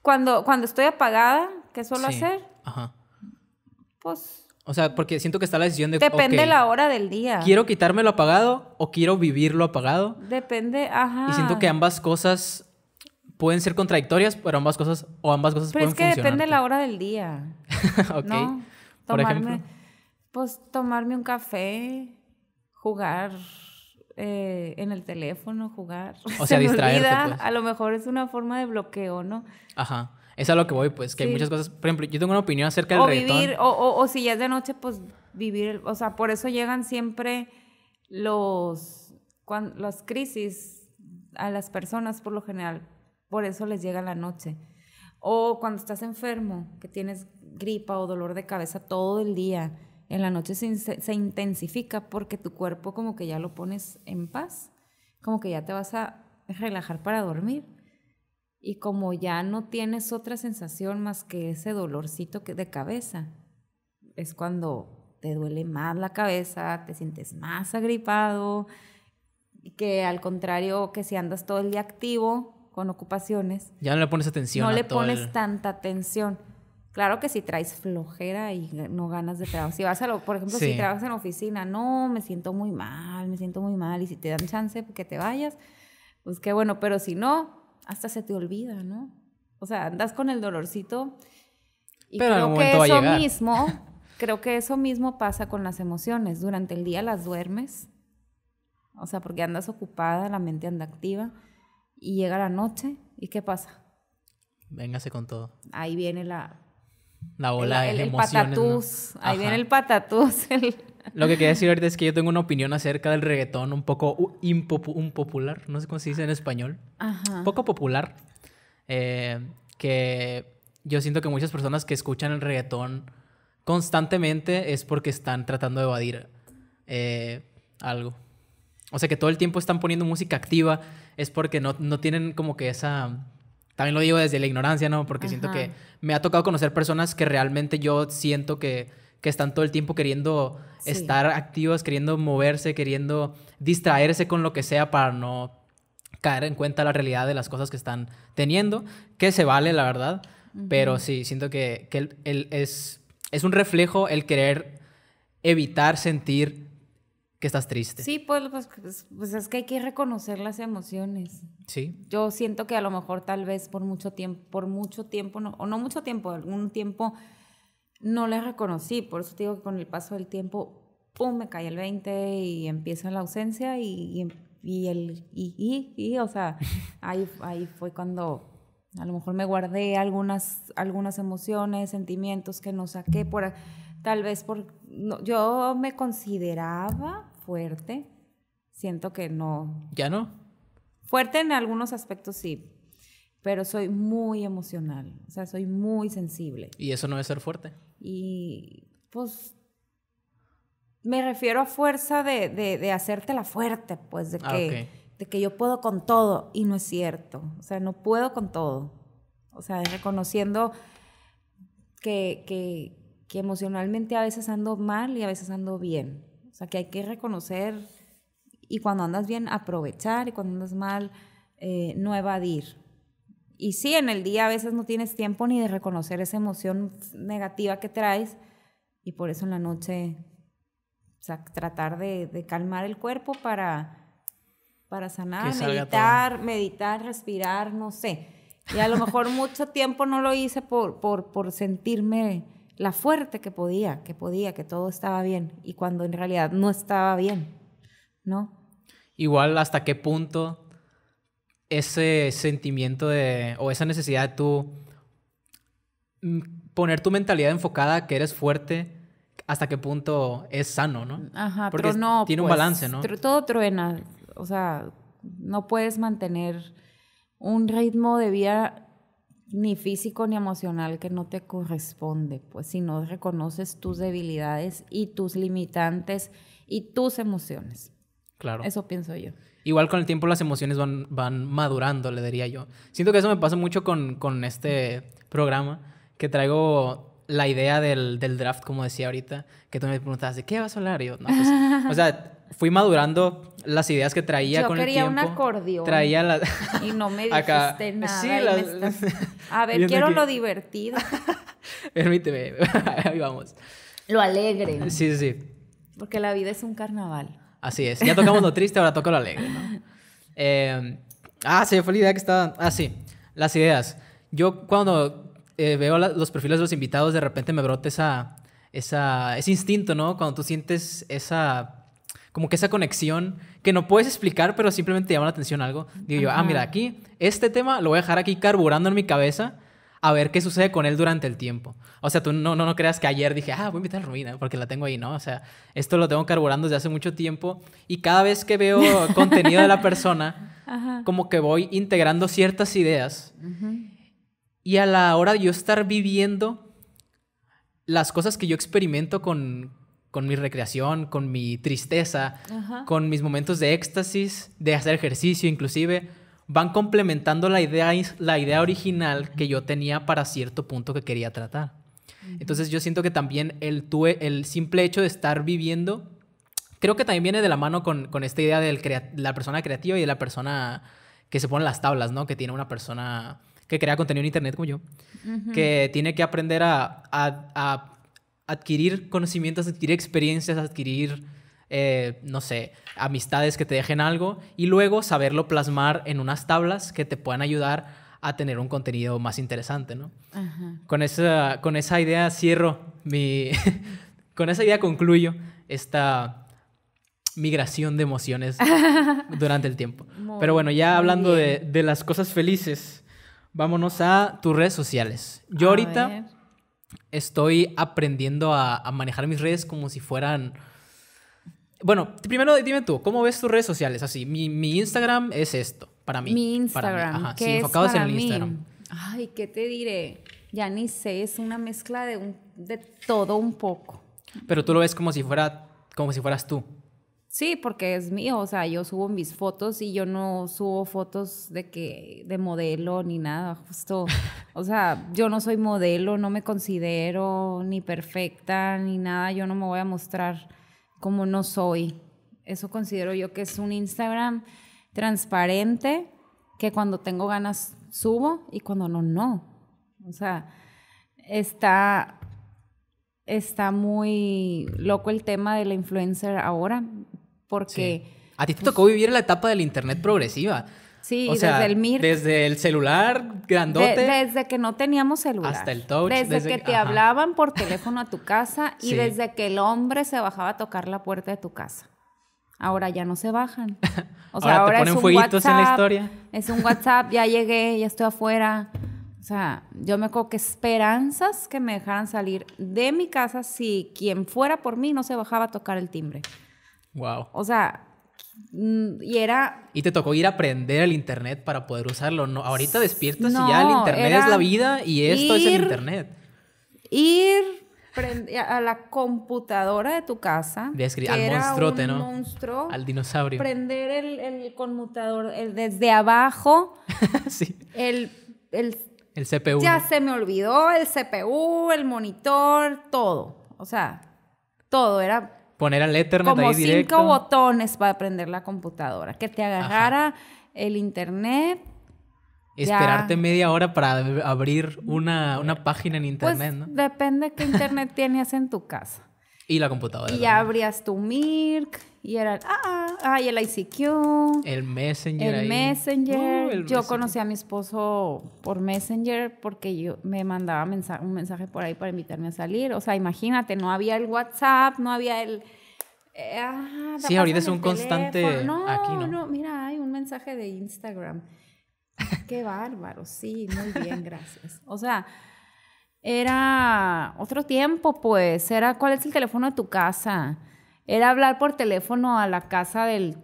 cuando, cuando estoy apagada, ¿qué suelo hacer? Ajá. Pues... O sea, porque siento que está la decisión de... Depende la hora del día. ¿Quiero quitármelo apagado o quiero vivirlo apagado? Depende, ajá. Y siento que ambas cosas pueden ser contradictorias, pero ambas cosas o ambas cosas pueden funcionar. Pero es que depende la hora del día. ok tomarme, por ejemplo? Pues tomarme un café, jugar eh, en el teléfono, jugar. O sea, Se distraerte. Pues. A lo mejor es una forma de bloqueo, ¿no? Ajá. Es a lo que voy, pues, que hay muchas cosas. Por ejemplo, yo tengo una opinión acerca del o Vivir, o, o, si ya es de noche, pues vivir. o sea, por eso llegan siempre los, las crisis a las personas por lo general. Por eso les llega la noche. O cuando estás enfermo, que tienes gripa o dolor de cabeza todo el día, en la noche se, intensifica porque tu cuerpo como que ya lo pones en paz, como que ya te vas a relajar para dormir. Y como ya no tienes otra sensación más que ese dolorcito que de cabeza, es cuando te duele más la cabeza, te sientes más agripado, que al contrario que si andas todo el día activo con ocupaciones. Ya no le pones atención. No le pones tanta atención. Claro que si traes flojera y no ganas de trabajo. Si vas a, lo, por ejemplo, si trabajas en oficina, no, me siento muy mal, me siento muy mal. Y si te dan chance que te vayas, pues qué bueno. Pero si no, hasta se te olvida, ¿no? O sea, andas con el dolorcito. Y Pero creo que eso mismo, creo que eso mismo pasa con las emociones. Durante el día las duermes, o sea, porque andas ocupada, la mente anda activa, y llega la noche, ¿y qué pasa? Véngase con todo. Ahí viene la la ola el, el, el patatús. Ahí viene el patatús. Lo que quería decir ahorita es que yo tengo una opinión acerca del reggaetón un poco impopular, no sé cómo se dice en español. Ajá. Poco popular. Eh, que yo siento que muchas personas que escuchan el reggaetón constantemente es porque están tratando de evadir eh, algo. O sea, que todo el tiempo están poniendo música activa es porque no tienen como que esa también lo digo desde la ignorancia, ¿no? Porque siento que me ha tocado conocer personas que realmente yo siento que, están todo el tiempo queriendo estar activas, queriendo moverse, queriendo distraerse con lo que sea para no caer en cuenta la realidad de las cosas que están teniendo, que se vale, la verdad. Pero sí, siento que, es, es un reflejo el querer evitar sentir que estás triste. Sí, pues pues, pues, pues, es que hay que reconocer las emociones. Sí. Yo siento que a lo mejor tal vez por mucho tiempo, por mucho tiempo, o no mucho tiempo, algún tiempo no les reconocí. Por eso digo que con el paso del tiempo, pum, me cae el 20 y empieza la ausencia y, y, em-, el, y, y, o sea, ahí, ahí fue cuando a lo mejor me guardé algunas, algunas emociones, sentimientos que no saqué por... Tal vez por, yo me consideraba fuerte. Siento que no. ¿Ya no? Fuerte en algunos aspectos sí, pero soy muy emocional, o sea, soy muy sensible. ¿Y eso no es ser fuerte? Y pues me refiero a fuerza de, de, de fuerte, pues de ah, que, de que yo puedo con todo y no es cierto, o sea, no puedo con todo, o sea, reconociendo que, que emocionalmente a veces ando mal y a veces ando bien o sea, que hay que reconocer y cuando andas bien aprovechar y cuando andas mal eh, no evadir. Y sí, en el día a veces no tienes tiempo ni de reconocer esa emoción negativa que traes y por eso en la noche, o sea, tratar de, de calmar el cuerpo para, para sanar, meditar, meditar, respirar, no sé. Y a lo mejor mucho tiempo no lo hice por, por, por sentirme la fuerte que podía, que podía, que todo estaba bien, y cuando en realidad no estaba bien, ¿no? Igual hasta qué punto ese sentimiento de, o esa necesidad de tú mm, poner tu mentalidad enfocada que eres fuerte, hasta qué punto es sano, ¿no? Ajá, pero no, tiene un pues, balance, ¿no? Todo truena, o sea, no puedes mantener un ritmo de vida ni físico ni emocional que no te corresponde, pues si no reconoces tus debilidades y tus limitantes y tus emociones. Claro. Eso pienso yo. Igual con el tiempo las emociones van, van madurando, le diría yo. Siento que eso me pasa mucho con, con este programa, que traigo la idea del, del, draft, como decía ahorita, que tú me preguntabas, ¿de qué vas a hablar? yo, no, pues, o sea, fui madurando las ideas que traía con el tiempo. Yo quería un acordeón. Traía las... Y no me dijiste nada. A ver, quiero lo divertido. Permíteme, ahí vamos. Lo alegre. Sí, sí. Porque la vida es un carnaval. Así es. Ya tocamos lo triste, ahora toca lo alegre, ¿no? Em, ah, sí, fue la idea que estaba... Ah, sí. Las ideas. Yo cuando eh, veo los perfiles de los invitados, de repente me brota esa, esa, ese instinto, ¿no? Cuando tú sientes esa como que esa conexión que no puedes explicar, pero simplemente te llama la atención algo. Digo yo, ah, mira, aquí, este tema lo voy a dejar aquí carburando en mi cabeza a ver qué sucede con él durante el tiempo. O sea, tú no, no, creas que ayer dije, ah, voy a invitar a Ruina ¿eh? porque la tengo ahí, ¿no? O sea, esto lo tengo carburando desde hace mucho tiempo y cada vez que veo contenido de la persona, como que voy integrando ciertas ideas. Y a la hora de yo estar viviendo las cosas que yo experimento con, con mi recreación, con mi tristeza, con mis momentos de éxtasis, de hacer ejercicio inclusive, van complementando la idea, la idea original que yo tenía para cierto punto que quería tratar. Entonces yo siento que también el, el simple hecho de estar viviendo, creo que también viene de la mano con, esta idea de la persona creativa y de la persona que se pone las tablas, ¿no? Que tiene una persona que crea contenido en Internet como yo, que tiene que aprender a adquirir conocimientos, adquirir experiencias, adquirir, eh, no sé, amistades que te dejen algo y luego saberlo plasmar en unas tablas que te puedan ayudar a tener un contenido más interesante, ¿no? Con, esa, con esa idea cierro mi... con esa idea concluyo esta migración de emociones durante el tiempo. Pero bueno, ya hablando de, las cosas felices, vámonos a tus redes sociales. Yo ahorita estoy aprendiendo a, manejar mis redes como si fueran... Bueno, primero dime tú, ¿cómo ves tus redes sociales? Así, mi, mi Instagram es esto, para mí. Mi Instagram. Para es en mí? Instagram. Ay, ¿qué te diré? Ya ni sé, es una mezcla de, de todo un poco. Pero tú lo ves como si, fuera, como si fueras tú. Sí, porque es mío, o sea, yo subo mis fotos y yo no subo fotos de que de modelo ni nada, justo. O sea, yo no soy modelo, no me considero ni perfecta ni nada, yo no me voy a mostrar como no soy. Eso considero yo que es un Instagram transparente que cuando tengo ganas subo y cuando no no. O sea, está está muy loco el tema de la influencer ahora porque... A ti te pues tocó vivir en la etapa del Internet progresiva. Sí, desde el MIR. Desde el celular grandote. desde que no teníamos celular. Hasta el touch. Desde, que te hablaban por teléfono a tu casa y desde que el hombre se bajaba a tocar la puerta de tu casa. Ahora ya no se bajan. ahora, te ponen fueguitos en la historia. Es un WhatsApp, ya llegué, ya estoy afuera. O sea, yo me acuerdo que esperanzas que me dejaran salir de mi casa si quien fuera por mí no se bajaba a tocar el timbre. Wow. O sea, mm, y era... Y te tocó ir a aprender el Internet para poder usarlo. No, ahorita despiertas y ya el Internet es la vida y esto es el Internet. Ir a la computadora de tu casa. al monstruote, ¿no? Monstruo, al dinosaurio. Prender el, el conmutador el desde abajo. sí. El, el CPU. Ya se me olvidó el CPU, el monitor, todo. O sea, todo era Poner al Ethernet Como ahí directo. cinco botones para prender la computadora. Que te agarrara el internet. Esperarte media hora para abrir una, una página en pues, internet, pues, Depende qué internet tienes en tu casa. Y la computadora. Y ya abrías tu Mirk y era, ah, ah, y el ICQ. El Messenger. El Messenger. yo conocí a mi esposo por Messenger porque yo me mandaba un mensaje por ahí para invitarme a salir. O sea, imagínate, no había el WhatsApp, no había el... Eh, ah, sí, ahorita es un constante. No, aquí, ¿no? no, mira, hay un mensaje de Instagram. Qué bárbaro, sí, muy bien, gracias. O sea, era otro tiempo, pues, era cuál es el teléfono de tu casa. Era hablar por teléfono a la casa del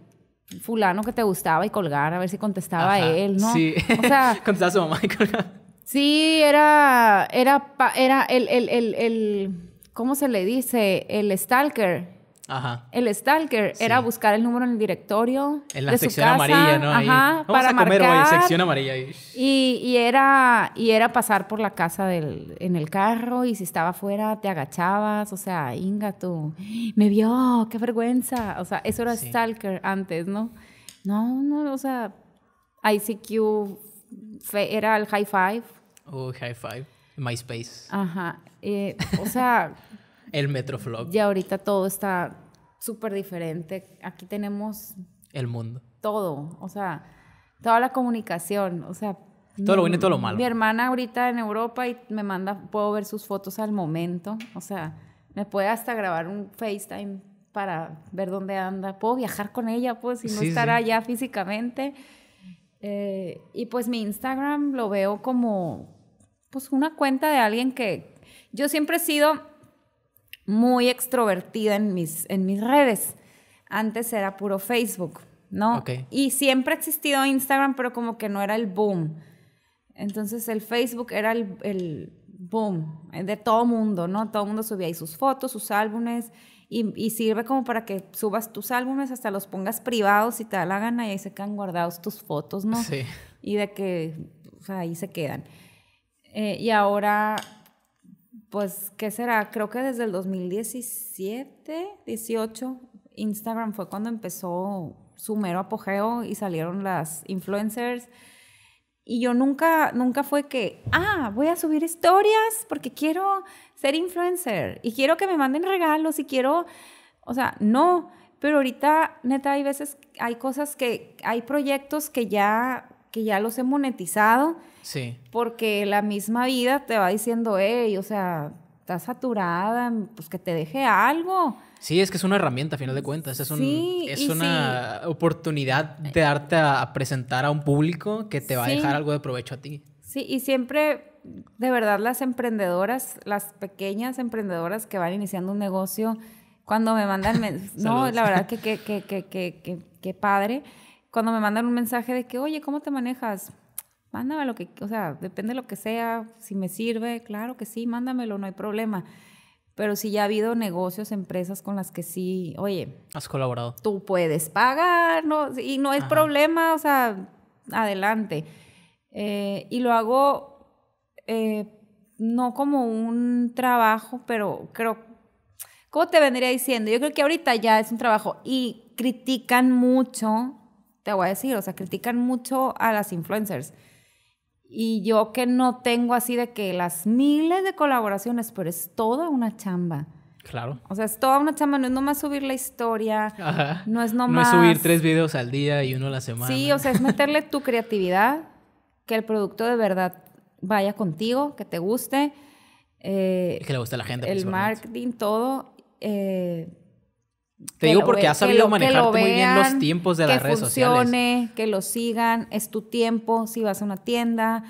fulano que te gustaba y colgar a ver si contestaba él, ¿no? Sí. O su mamá y Sí, era era era el, el, el, el ¿cómo se le dice? El stalker el stalker era buscar el número en el directorio. En la de sección amarilla, ¿no? ajá, para a comer marcar, sección amarilla. Y, era, pasar por la casa en el carro y si estaba afuera te agachabas, o sea, inga tú, me vio, qué vergüenza. O sea, eso era stalker antes, ¿no? No, no, o sea, ICQ era el high five. Oh, high five. MySpace. Ajá. Eh, o sea. El metroflop. Y ahorita todo está súper diferente. Aquí tenemos... El mundo. Todo, o sea, toda la comunicación, o sea... Todo lo bueno y todo lo malo. Mi hermana ahorita en Europa y me manda, puedo ver sus fotos al momento, o sea, me puede hasta grabar un FaceTime para ver dónde anda. Puedo viajar con ella, pues, y no estar allá físicamente. Eh, y pues mi Instagram lo veo como, pues, una cuenta de alguien que yo siempre he sido muy extrovertida en mis, en mis redes. Antes era puro Facebook, ¿no? Y siempre ha existido Instagram, pero como que no era el boom. Entonces el Facebook era el, boom eh, de todo mundo, ¿no? Todo mundo subía ahí sus fotos, sus álbumes, y, sirve como para que subas tus álbumes, hasta los pongas privados y te da la gana, y ahí se quedan guardados tus fotos, ¿no? Sí. Y de que, ahí se quedan. Eh, y ahora pues, ¿qué será? Creo que desde el 2017, 18, Instagram fue cuando empezó su mero apogeo y salieron las influencers. Y yo nunca, nunca fue que, ah, voy a subir historias porque quiero ser influencer y quiero que me manden regalos y quiero, o sea, no, pero ahorita neta hay veces, hay cosas que, hay proyectos que ya que ya los he monetizado. Sí. Porque la misma vida te va diciendo, hey, o sea, estás saturada, pues que te deje algo. Sí, es que es una herramienta, a final de cuentas. Es, una oportunidad de darte a, presentar a un público que te va a dejar algo de provecho a ti. Sí, y siempre, de verdad, las emprendedoras, las pequeñas emprendedoras que van iniciando un negocio, cuando me mandan... no, la verdad que que, que, que, que, padre cuando me mandan un mensaje de que, oye, ¿cómo te manejas? Mándame lo que, o sea, depende de lo que sea, si me sirve, claro que sí, mándamelo, no hay problema. Pero si ya ha habido negocios, empresas con las que sí, oye. Has colaborado. Tú puedes pagar, ¿no? Y no es problema, o sea, adelante. Eh, y lo hago eh, no como un trabajo, pero creo, ¿cómo te vendría diciendo? Yo creo que ahorita ya es un trabajo y critican mucho voy a decir, o sea, critican mucho a las influencers. Y yo que no tengo así de que las miles de colaboraciones, pero es toda una chamba. Claro. O sea, es toda una chamba, no es nomás subir la historia, no es nomás... No es subir tres videos al día y uno a la semana. Sí, o sea, es meterle tu creatividad, que el producto de verdad vaya contigo, que te guste. Eh, que le guste a la gente. El marketing, todo. Eh, te digo porque has sabido manejar muy bien los tiempos de las redes sociales. Que funcione, que lo sigan, es tu tiempo, si vas a una tienda,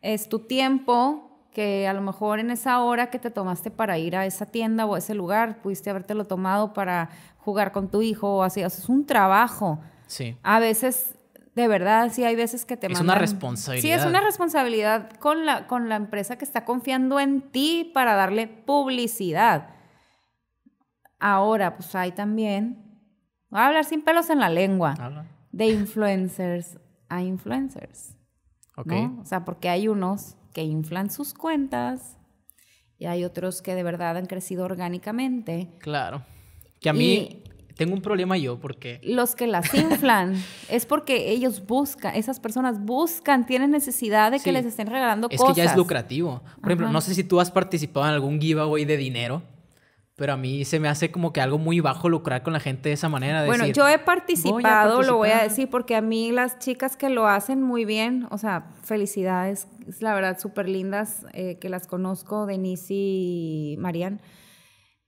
es tu tiempo que a lo mejor en esa hora que te tomaste para ir a esa tienda o a ese lugar, pudiste habértelo tomado para jugar con tu hijo o así, es un trabajo. Sí. A veces de verdad, sí hay veces que te mandan. Es una responsabilidad. Sí, es una responsabilidad con la, con la empresa que está confiando en ti para darle publicidad. Ahora, pues hay también, voy a hablar sin pelos en la lengua, de influencers a influencers. Okay. O sea, porque hay unos que inflan sus cuentas y hay otros que de verdad han crecido orgánicamente. Claro. Que a mí tengo un problema yo porque... Los que las inflan es porque ellos buscan, esas personas buscan, tienen necesidad de que les estén regalando cosas. Es que ya es lucrativo. Por ejemplo, no sé si tú has participado en algún giveaway de dinero pero a mí se me hace como que algo muy bajo lucrar con la gente de esa manera. bueno, yo he participado, lo voy a decir, porque a mí las chicas que lo hacen muy bien, o sea, felicidades, es la verdad súper lindas, eh, que las conozco, Denise y Marian.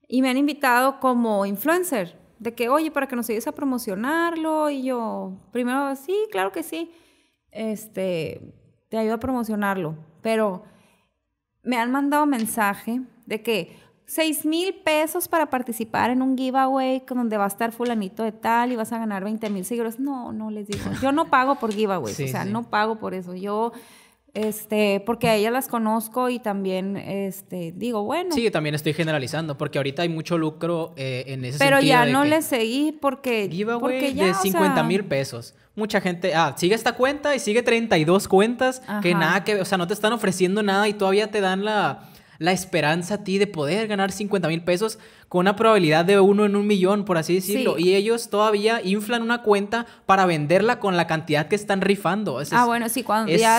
Y me han invitado como influencer, de que, oye, para que nos ayudes a promocionarlo. Y yo, primero, sí, claro que sí. Este, te ayudo a promocionarlo. Pero me han mandado mensaje de que, Seis mil pesos para participar en un giveaway donde va a estar fulanito de tal y vas a ganar 20 mil seguidores. No, no les digo. Yo no pago por giveaways, o sea, no pago por eso. Yo, este, porque a ellas las conozco y también, este, digo, bueno. Sí, también estoy generalizando, porque ahorita hay mucho lucro eh, en ese Pero ya no les seguí porque. Giveaway de 50 mil pesos mucha gente, ah, sigue esta cuenta y sigue 32 cuentas que nada que, o sea, no te están ofreciendo nada y todavía te dan la la esperanza a ti de poder ganar 50 mil pesos con una probabilidad de uno en un millón, por así decirlo. Y ellos todavía inflan una cuenta para venderla con la cantidad que están rifando. ah, bueno, sí, cuando, ya,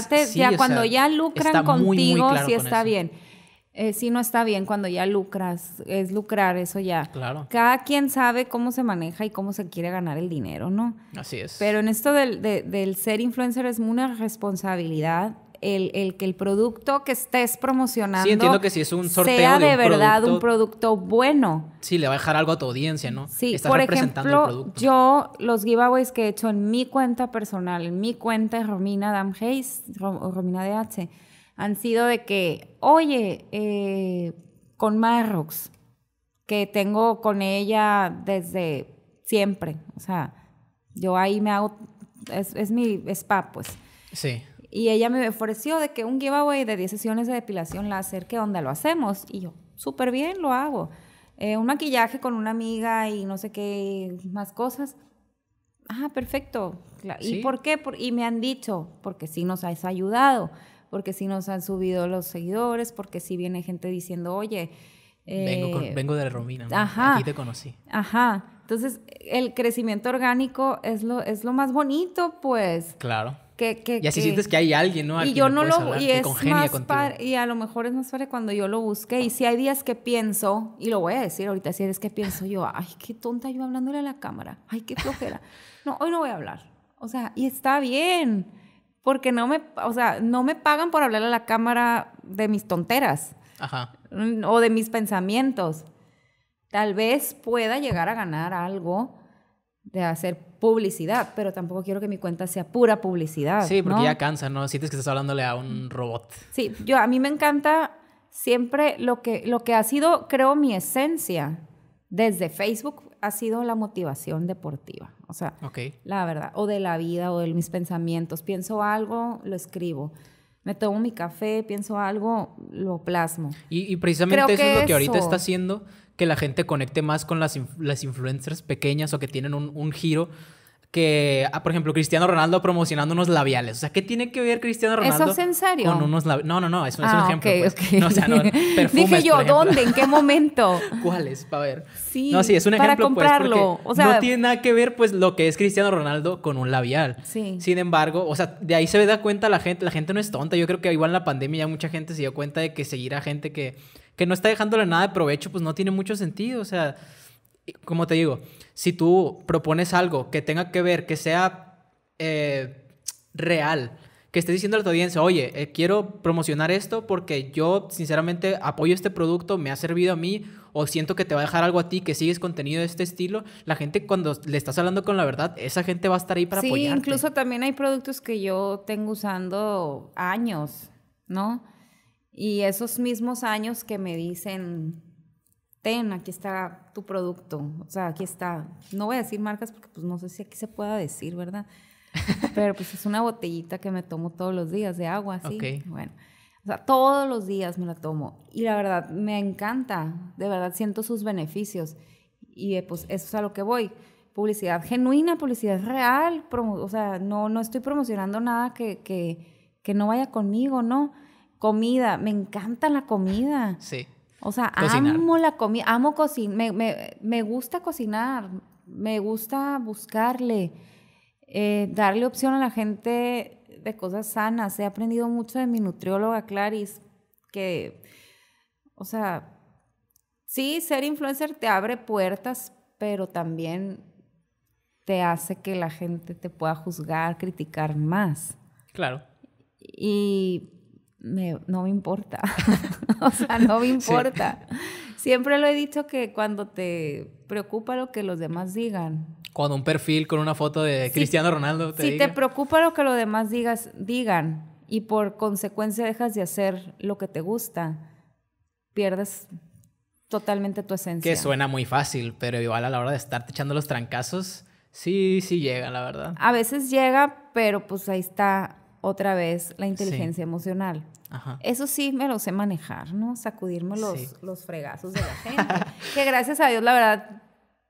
cuando ya lucran contigo, sí está bien. Eh, sí, no está bien cuando ya lucras, es lucrar, eso ya. Claro. Cada quien sabe cómo se maneja y cómo se quiere ganar el dinero, ¿no? Así es. Pero en esto del, del ser influencer es una responsabilidad el, que el producto que estés promocionando. entiendo que si es un sorteo. Sea de, verdad un producto bueno. Sí, le va a dejar algo a tu audiencia, ¿no? Sí, por ejemplo, yo los giveaways que he hecho en mi cuenta personal, en mi cuenta Romina Damheis, o Romina h han sido de que, oye, eh, con Marrox, que tengo con ella desde siempre. O sea, yo ahí me hago. Es, es mi spa, pues. Sí. Y ella me ofreció de que un giveaway de 10 sesiones de depilación láser, ¿qué onda? ¿Lo hacemos? Y yo, súper bien, lo hago. Eh, un maquillaje con una amiga y no sé qué más cosas. Ah, perfecto. ¿Y por qué? y me han dicho, porque sí nos has ayudado, porque sí nos han subido los seguidores, porque sí viene gente diciendo, oye... vengo, eh, vengo, de Romina, aquí te conocí. Ajá. Entonces, el crecimiento orgánico es lo, es lo más bonito, pues. Claro. Que, y así sientes que hay alguien, ¿no? y yo no lo y a lo mejor es más padre cuando yo lo busqué y si hay días que pienso y lo voy a decir ahorita si eres que pienso yo, ay, qué tonta yo hablándole a la cámara, ay, qué flojera. No, hoy no voy a hablar. O sea, y está bien, porque no me, o sea, no me pagan por hablar a la cámara de mis tonteras Ajá. Mm, o de mis pensamientos. Tal vez pueda llegar a ganar algo de hacer publicidad, pero tampoco quiero que mi cuenta sea pura publicidad. Sí, porque ya cansa, ¿no? Sientes que estás hablándole a un robot. Sí, yo a mí me encanta siempre lo que, lo que ha sido, creo, mi esencia desde Facebook ha sido la motivación deportiva. O sea, la verdad, o de la vida, o de mis pensamientos. Pienso algo, lo escribo. Me tomo mi café, pienso algo, lo plasmo. Y, precisamente eso es lo que ahorita está haciendo que la gente conecte más con las, las influencers pequeñas o que tienen un, un giro, que, ah, por ejemplo, Cristiano Ronaldo promocionando unos labiales. O sea, ¿qué tiene que ver Cristiano Ronaldo? ¿Eso es en serio? Con unos No, no, no, es un ah, ejemplo. Pues. o sea, no, Dije yo, ¿dónde? ¿En qué momento? ¿Cuáles? Para ver. Sí, no, sí, es un ejemplo, para pues, comprarlo. no tiene nada que ver, pues, lo que es Cristiano Ronaldo con un labial. Sin embargo, o sea, de ahí se da cuenta la gente, la gente no es tonta. Yo creo que igual en la pandemia ya mucha gente se dio cuenta de que seguir a gente que, que no está dejándole nada de provecho, pues no tiene mucho sentido. O sea, como te digo, si tú propones algo que tenga que ver, que sea eh, real, que estés diciendo a tu audiencia, oye, eh, quiero promocionar esto porque yo sinceramente apoyo este producto, me ha servido a mí o siento que te va a dejar algo a ti que sigues contenido de este estilo, la gente cuando le estás hablando con la verdad, esa gente va a estar ahí para sí, apoyarte. Sí, incluso también hay productos que yo tengo usando años, ¿no? Y esos mismos años que me dicen, aquí está tu producto, o sea, aquí está, no voy a decir marcas porque pues no sé si aquí se pueda decir, ¿verdad? Pero pues es una botellita que me tomo todos los días de agua, así Bueno, o sea, todos los días me la tomo y la verdad me encanta, de verdad siento sus beneficios y eh, pues eso es a lo que voy. Publicidad genuina, publicidad real, o sea, no, no estoy promocionando nada que, que, que no vaya conmigo, ¿no? Comida, me encanta la comida. Sí. O sea, amo la comida, amo cocinar, me, gusta cocinar, me gusta buscarle, eh, darle opción a la gente de cosas sanas. He aprendido mucho de mi nutrióloga Claris, que, o sea, sí, ser influencer te abre puertas, pero también te hace que la gente te pueda juzgar, criticar más. Claro. Y no me importa. o sea, no me importa. Siempre lo he dicho que cuando te preocupa lo que los demás digan. Cuando un perfil con una foto de Cristiano Ronaldo te Si te preocupa lo que los demás digas, digan y por consecuencia dejas de hacer lo que te gusta, pierdes totalmente tu esencia. Que suena muy fácil, pero igual a la hora de estarte echando los trancazos, sí, sí llega, la verdad. A veces llega, pero pues ahí está otra vez la inteligencia emocional. Eso sí me lo sé manejar, ¿no? Sacudirme los, los fregazos de la gente. que gracias a Dios, la verdad,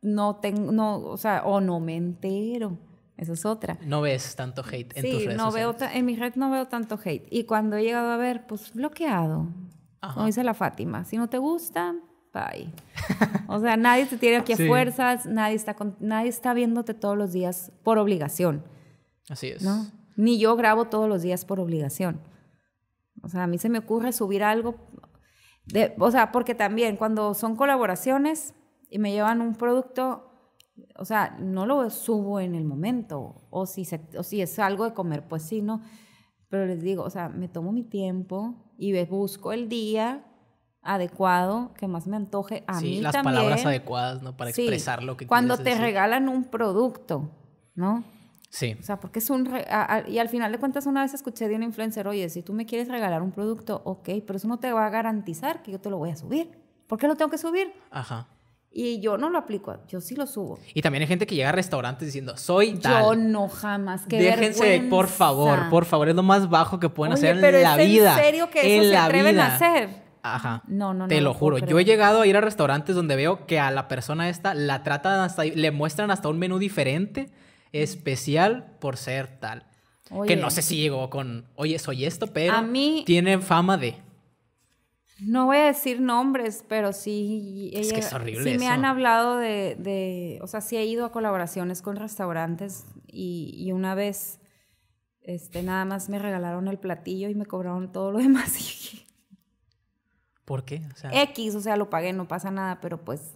no tengo, no, o sea, o no me entero. Esa es otra. No ves tanto hate en sí, tus redes no Veo en mi red no veo tanto hate. Y cuando he llegado a ver, pues bloqueado. Ajá. Como dice la Fátima, si no te gusta, bye. o sea, nadie te tiene aquí a fuerzas, nadie está, con, nadie está viéndote todos los días por obligación. Así es. ¿no? Ni yo grabo todos los días por obligación. O sea, a mí se me ocurre subir algo. De, o sea, porque también cuando son colaboraciones y me llevan un producto, o sea, no lo subo en el momento. O si, si es algo de comer, pues sí, ¿no? Pero les digo, o sea, me tomo mi tiempo y busco el día adecuado que más me antoje a sí, mí las palabras adecuadas, ¿no? Para expresar lo que Cuando te regalan un producto, ¿no? Sí. O sea, porque es un... y al final de cuentas una vez escuché de un influencer, oye, si tú me quieres regalar un producto, ok, pero eso no te va a garantizar que yo te lo voy a subir. ¿Por qué lo tengo que subir? Ajá. Y yo no lo aplico, yo sí lo subo. Y también hay gente que llega a restaurantes diciendo, soy tal. Yo no jamás, qué Déjense, por favor, por favor, es lo más bajo que pueden hacer en la ¿es vida. en serio que eso se atreven a hacer? Ajá. No, no, no. Te lo juro. Yo he llegado a ir a restaurantes donde veo que a la persona esta la tratan hasta... Le muestran hasta un menú diferente especial por ser tal. Que no sé si llegó con, oye, soy esto, pero a mí, tiene fama de... No voy a decir nombres, pero sí... es que es horrible Sí me han hablado de, O sea, sí he ido a colaboraciones con restaurantes y, una vez este, nada más me regalaron el platillo y me cobraron todo lo demás. ¿Por qué? X, o sea, lo pagué, no pasa nada, pero pues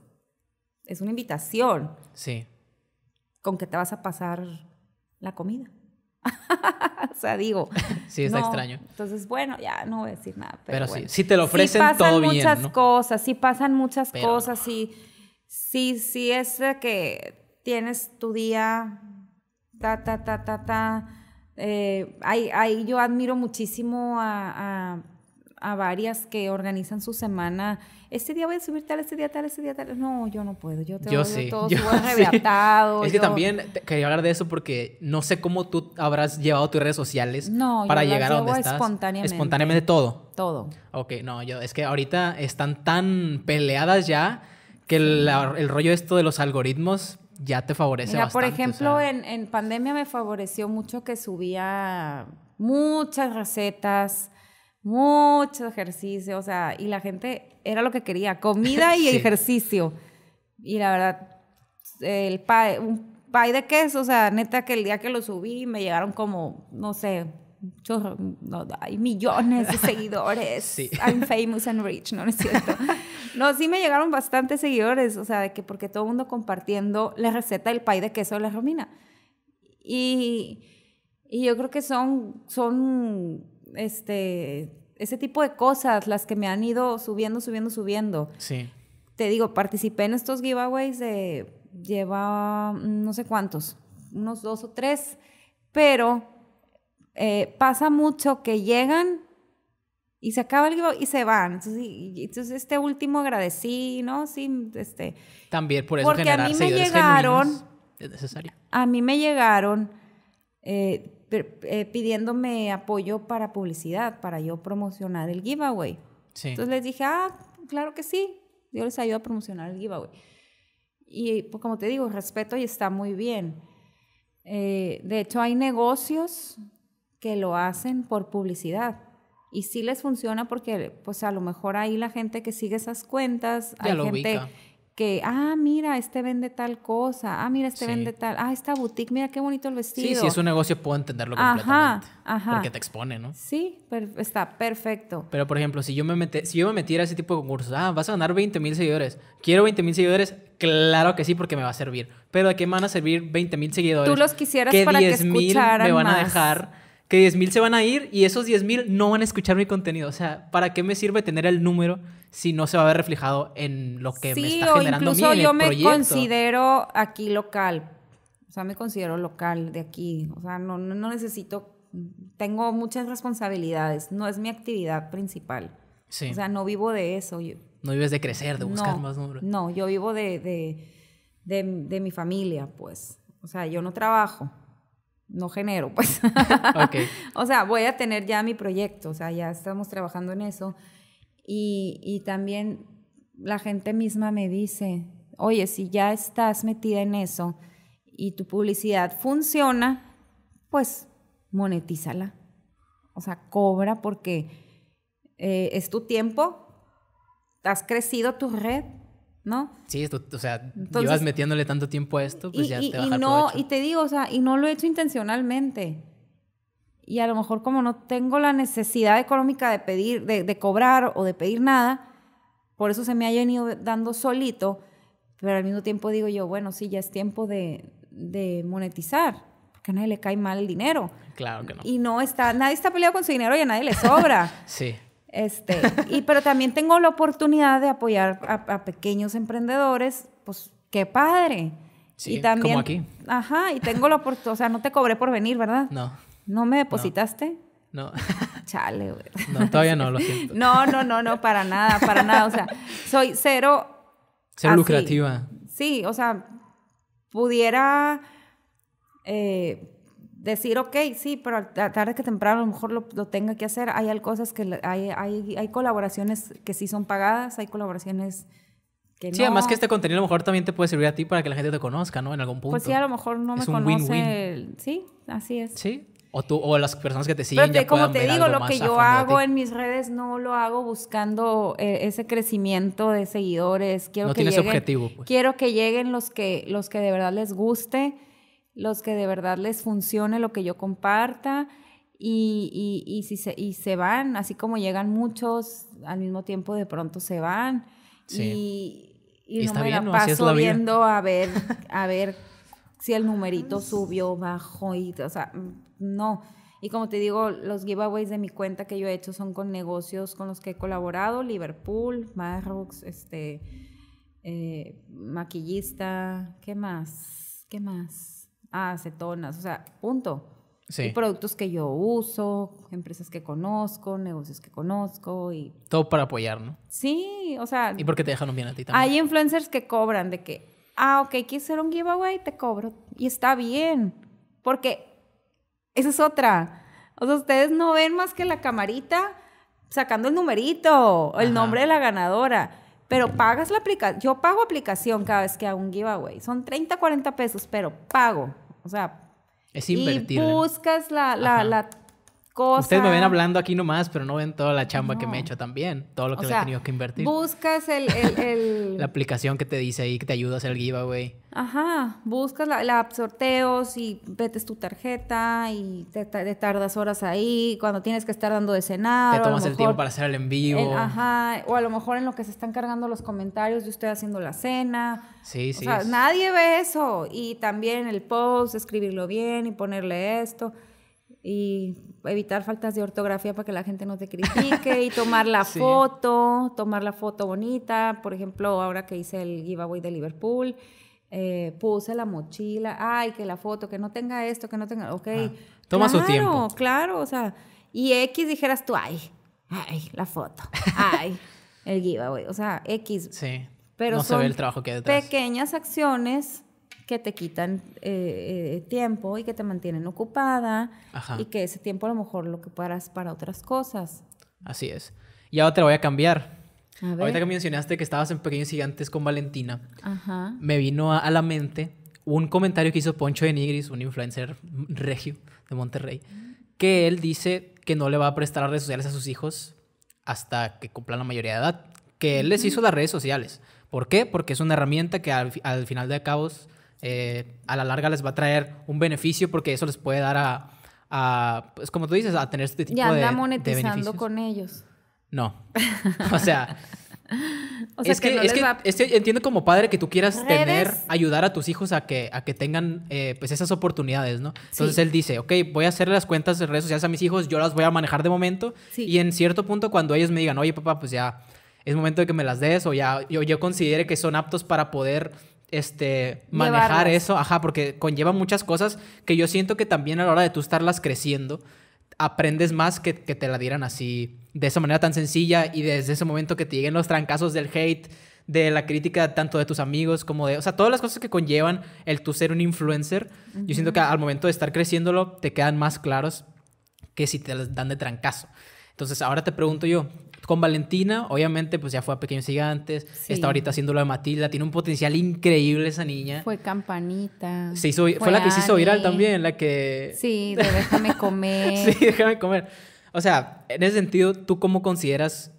es una invitación. Sí con que te vas a pasar la comida. o sea, digo. Sí, está extraño. Entonces, bueno, ya no voy a decir nada. Pero, sí, si te lo ofrecen sí pasan muchas cosas, si pasan muchas cosas, si sí, sí, es que tienes tu día, ta, ta, ta, ta, ta. Eh, yo admiro muchísimo a a varias que organizan su semana. Este día voy a subir tal, este día tal, este día tal. No, yo no puedo. Yo te todo yo Es que también quería hablar de eso porque no sé cómo tú habrás llevado tus redes sociales para llegar a donde estás. espontáneamente. Espontáneamente todo. Todo. Ok, no, yo es que ahorita están tan peleadas ya que el, rollo esto de los algoritmos ya te favorece bastante, Por ejemplo, en, en pandemia me favoreció mucho que subía muchas recetas, mucho ejercicio, o sea, y la gente era lo que quería, comida y ejercicio. Y la verdad, el pie, un pie de queso, o sea, neta que el día que lo subí me llegaron como, no sé, hay millones de seguidores. Sí. I'm famous and rich, no, es cierto. No, sí me llegaron bastantes seguidores, o sea, de que porque todo el mundo compartiendo la receta del pay de queso de la Romina. Y, y yo creo que son, son este, ese tipo de cosas, las que me han ido subiendo, subiendo, subiendo. Sí. Te digo, participé en estos giveaways de lleva mm, no sé cuántos, unos dos o tres, pero eh, pasa mucho que llegan y se acaba el giveaway y se van. Entonces, este último agradecí, ¿no? Sí, este. También por eso porque a mí me llegaron, es necesario. A mí me llegaron eh, eh, pidiéndome apoyo para publicidad, para yo promocionar el giveaway. Entonces les dije, ah, claro que sí, yo les ayudo a promocionar el giveaway. Y pues, como te digo, respeto y está muy bien. Eh, de hecho, hay negocios que lo hacen por publicidad. Y sí les funciona porque, pues a lo mejor ahí la gente que sigue esas cuentas, hay gente que, ah, mira, este vende tal cosa, ah, mira, este vende tal, ah, esta boutique, mira qué bonito el vestido. Sí, si es un negocio puedo entenderlo completamente. Ajá. Porque te expone, ¿no? Sí, está perfecto. Pero, por ejemplo, si yo me, si yo me metiera a ese tipo de concursos, ah, vas a ganar 20 mil seguidores. ¿Quiero 20 mil seguidores? Claro que sí, porque me va a servir. Pero ¿a qué me van a servir 20 mil seguidores? Tú los quisieras que para 10 mil me van a dejar que mil se van a ir y esos mil no van a escuchar mi contenido. O sea, ¿para qué me sirve tener el número si no se va a ver reflejado en lo que me está generando Sí, o incluso yo me considero aquí local. O sea, me considero local de aquí. O sea, no, necesito... Tengo muchas responsabilidades. No es mi actividad principal. Sí. O sea, no vivo de eso. no vives de crecer, de buscar más números. No, yo vivo de, mi familia, pues. O sea, yo no trabajo, no genero, pues. O sea, voy a tener ya mi proyecto, o sea, ya estamos trabajando en eso. Y, también la gente misma me dice, oye, si ya estás metida en eso y tu publicidad funciona, pues monetízala. O sea, cobra porque eh, es tu tiempo, has crecido tu red, ¿no? Sí, o sea, llevas metiéndole tanto tiempo a esto, pues ya te a no, y te digo, o sea, y no lo he hecho intencionalmente y a lo mejor como no tengo la necesidad económica de pedir, de, cobrar o de pedir nada, por eso se me ha venido dando solito, pero al mismo tiempo digo yo, bueno, sí, ya es tiempo de, monetizar, porque a nadie le cae mal el dinero. Claro que no. Y no está, nadie está peleado con su dinero y a nadie le sobra. sí. Este, y, pero también tengo la oportunidad de apoyar a, pequeños emprendedores, pues qué padre. Sí, también, como aquí. Ajá, y tengo la oportunidad, o sea, no te cobré por venir, ¿verdad? No. ¿No me depositaste? No. Chale, güey. No, todavía no, lo siento. no, no, no, no, para nada, para nada. O sea, soy cero. Ser lucrativa. Sí, o sea, pudiera eh, decir, ok, sí, pero tarde que temprano a lo mejor lo, tenga que hacer. Hay cosas que hay, colaboraciones que sí son pagadas, hay colaboraciones que sí, además que este contenido a lo mejor también te puede servir a ti para que la gente te conozca, ¿no? En algún punto. Pues sí, a lo mejor no me conoce. Sí, así es. Sí, o tú, o las personas que te siguen Pero te, como te digo, lo que yo hago en mis redes no lo hago buscando eh, ese crecimiento de seguidores. Quiero no que tienes objetivo. Pues. Quiero que lleguen los que, los que de verdad les guste, los que de verdad les funcione lo que yo comparta. Y, y, y si se, y se van, así como llegan muchos, al mismo tiempo de pronto se van. Y, y, no me la paso viendo a ver, a ver si el numerito subió, bajó y, o sea, no. Y como te digo, los giveaways de mi cuenta que yo he hecho son con negocios con los que he colaborado, Liverpool, Marrox, este, eh, maquillista, ¿qué más? ¿Qué más? Ah, acetonas, o sea, punto. Sí. productos que yo uso, empresas que conozco, negocios que conozco y... Todo para apoyar, ¿no? Sí, o sea... Y porque te un bien a ti también. Hay influencers que cobran de que ah, ok, quieres un giveaway, te cobro. Y está bien, porque esa es otra. O sea, ustedes no ven más que la camarita sacando el numerito, el nombre de la ganadora. Pero pagas la aplicación. Yo pago aplicación cada vez que hago un giveaway. Son 30, 40 pesos, pero pago. O sea, es invertir. Y ¿eh? buscas la, la Ustedes me ven hablando aquí nomás, pero no ven toda la chamba que me he hecho también, todo lo que he tenido que invertir. Buscas el, la aplicación que te dice ahí, que te ayuda a hacer el giveaway. Ajá, buscas la, sorteos y metes tu tarjeta y te, tardas horas ahí, cuando tienes que estar dando de cenar. Te tomas el tiempo para hacer el en vivo. ajá, o a lo mejor en lo que se están cargando los comentarios Yo usted haciendo la cena. Sí, sí. nadie ve eso. Y también el post, escribirlo bien y ponerle esto y evitar faltas de ortografía para que la gente no te critique y tomar la foto, tomar la foto bonita. Por ejemplo, ahora que hice el giveaway de Liverpool, eh, puse la mochila, ay, que la foto, que no tenga esto, que no tenga, ok. Ah, toma su tiempo. Claro, o sea, y X dijeras tú, ay, ay, la foto, ay, el giveaway, o sea, X. Sí. Pero no se ve el trabajo que hay detrás. Pequeñas acciones que te quitan eh, eh, tiempo y que te mantienen ocupada y que ese tiempo a lo mejor lo ocuparás para otras cosas. Así es. Y ahora te lo voy a cambiar. A ver. Ahorita que mencionaste que estabas en Pequeños Gigantes con Valentina, me vino a, la mente un comentario que hizo Poncho de Nigris, un influencer regio de Monterrey, que él dice que no le va a prestar las redes sociales a sus hijos hasta que cumplan la mayoría de edad, que él les hizo las redes sociales. ¿Por qué? Porque es una herramienta que al, final de cabos eh, a la larga les va a traer un beneficio porque eso les puede dar a, pues como tú dices, a tener este tipo ya de, monetizando con ellos. No. O sea, es que, es que entiendo como padre que tú quieras tener, ayudar a tus hijos a que, a que tengan eh, pues esas oportunidades, ¿no? Entonces él dice, ok, voy a hacer las cuentas de redes sociales a mis hijos, yo las voy a manejar de momento y en cierto punto cuando ellos me digan, oye papá, pues ya es momento de que me las des o ya yo, yo considere que son aptos para poder este, manejar eso, ajá, porque conlleva muchas cosas que yo siento que también a la hora de tú estarlas creciendo, aprendes más que, que te la dieran así, de esa manera tan sencilla y desde ese momento que te lleguen los trancazos del hate, de la crítica tanto de tus amigos como de, o sea, todas las cosas que conllevan el tú ser un influencer, yo siento que al momento de estar creciéndolo te quedan más claros que si te las dan de trancazo. Entonces, ahora te pregunto yo, con Valentina, obviamente, pues ya fue a Pequeños Gigantes, está ahorita haciendo lo Matilda, tiene un potencial increíble esa niña. Fue Campanita. Se fue, la que se hizo viral también, la que... Sí, de déjame comer. sí, déjame comer. O sea, en ese sentido, ¿tú cómo consideras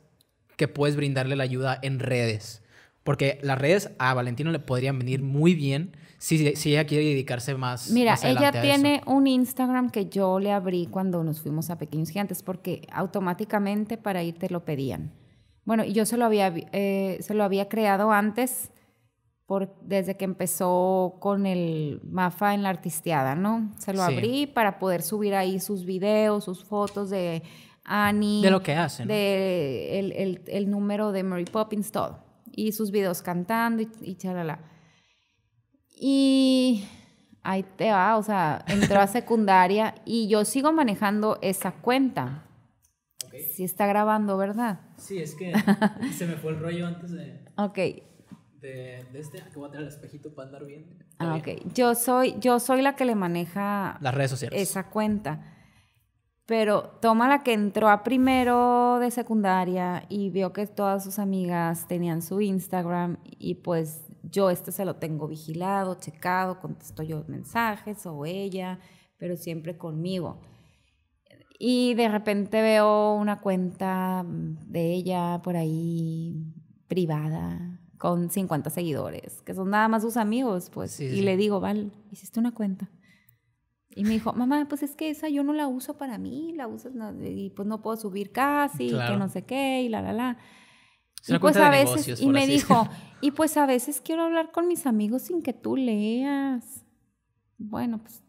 que puedes brindarle la ayuda en redes? Porque las redes a Valentino le podrían venir muy bien si, ella quiere dedicarse más. Mira, ella tiene un Instagram que yo le abrí cuando nos fuimos a Pequeños Gigantes porque automáticamente para ir te lo pedían. Bueno, yo eh, se lo había, creado antes desde que empezó con el Mafa en la artisteada, ¿no? Se lo abrí para poder subir ahí sus videos, sus fotos de Annie. De lo que hacen. De el número de Mary Poppins, todo y sus videos cantando y, chalala. Y ahí te va, o sea, entró a secundaria y yo sigo manejando esa cuenta. Okay. Sí está grabando, ¿verdad? Sí, es que se me fue el rollo antes de... Ok. De, de este, que voy a tener el espejito para andar bien. Ah, ok. Yo soy, yo soy la que le maneja... Las redes sociales. Esa cuenta. Pero toma la que entró a primero de secundaria y vio que todas sus amigas tenían su Instagram y pues yo este se lo tengo vigilado, checado, contesto yo mensajes o ella, pero siempre conmigo. Y de repente veo una cuenta de ella por ahí privada con 50 seguidores, que son nada más sus amigos, pues. y le digo, Val, hiciste una cuenta. Y me dijo, mamá, pues es que esa yo no la uso para mí, la usas y pues no puedo subir casi, que no sé qué, y la, la, la. y pues a veces, negocios, y me dijo, y pues a veces quiero hablar con mis amigos sin que tú leas. Bueno, pues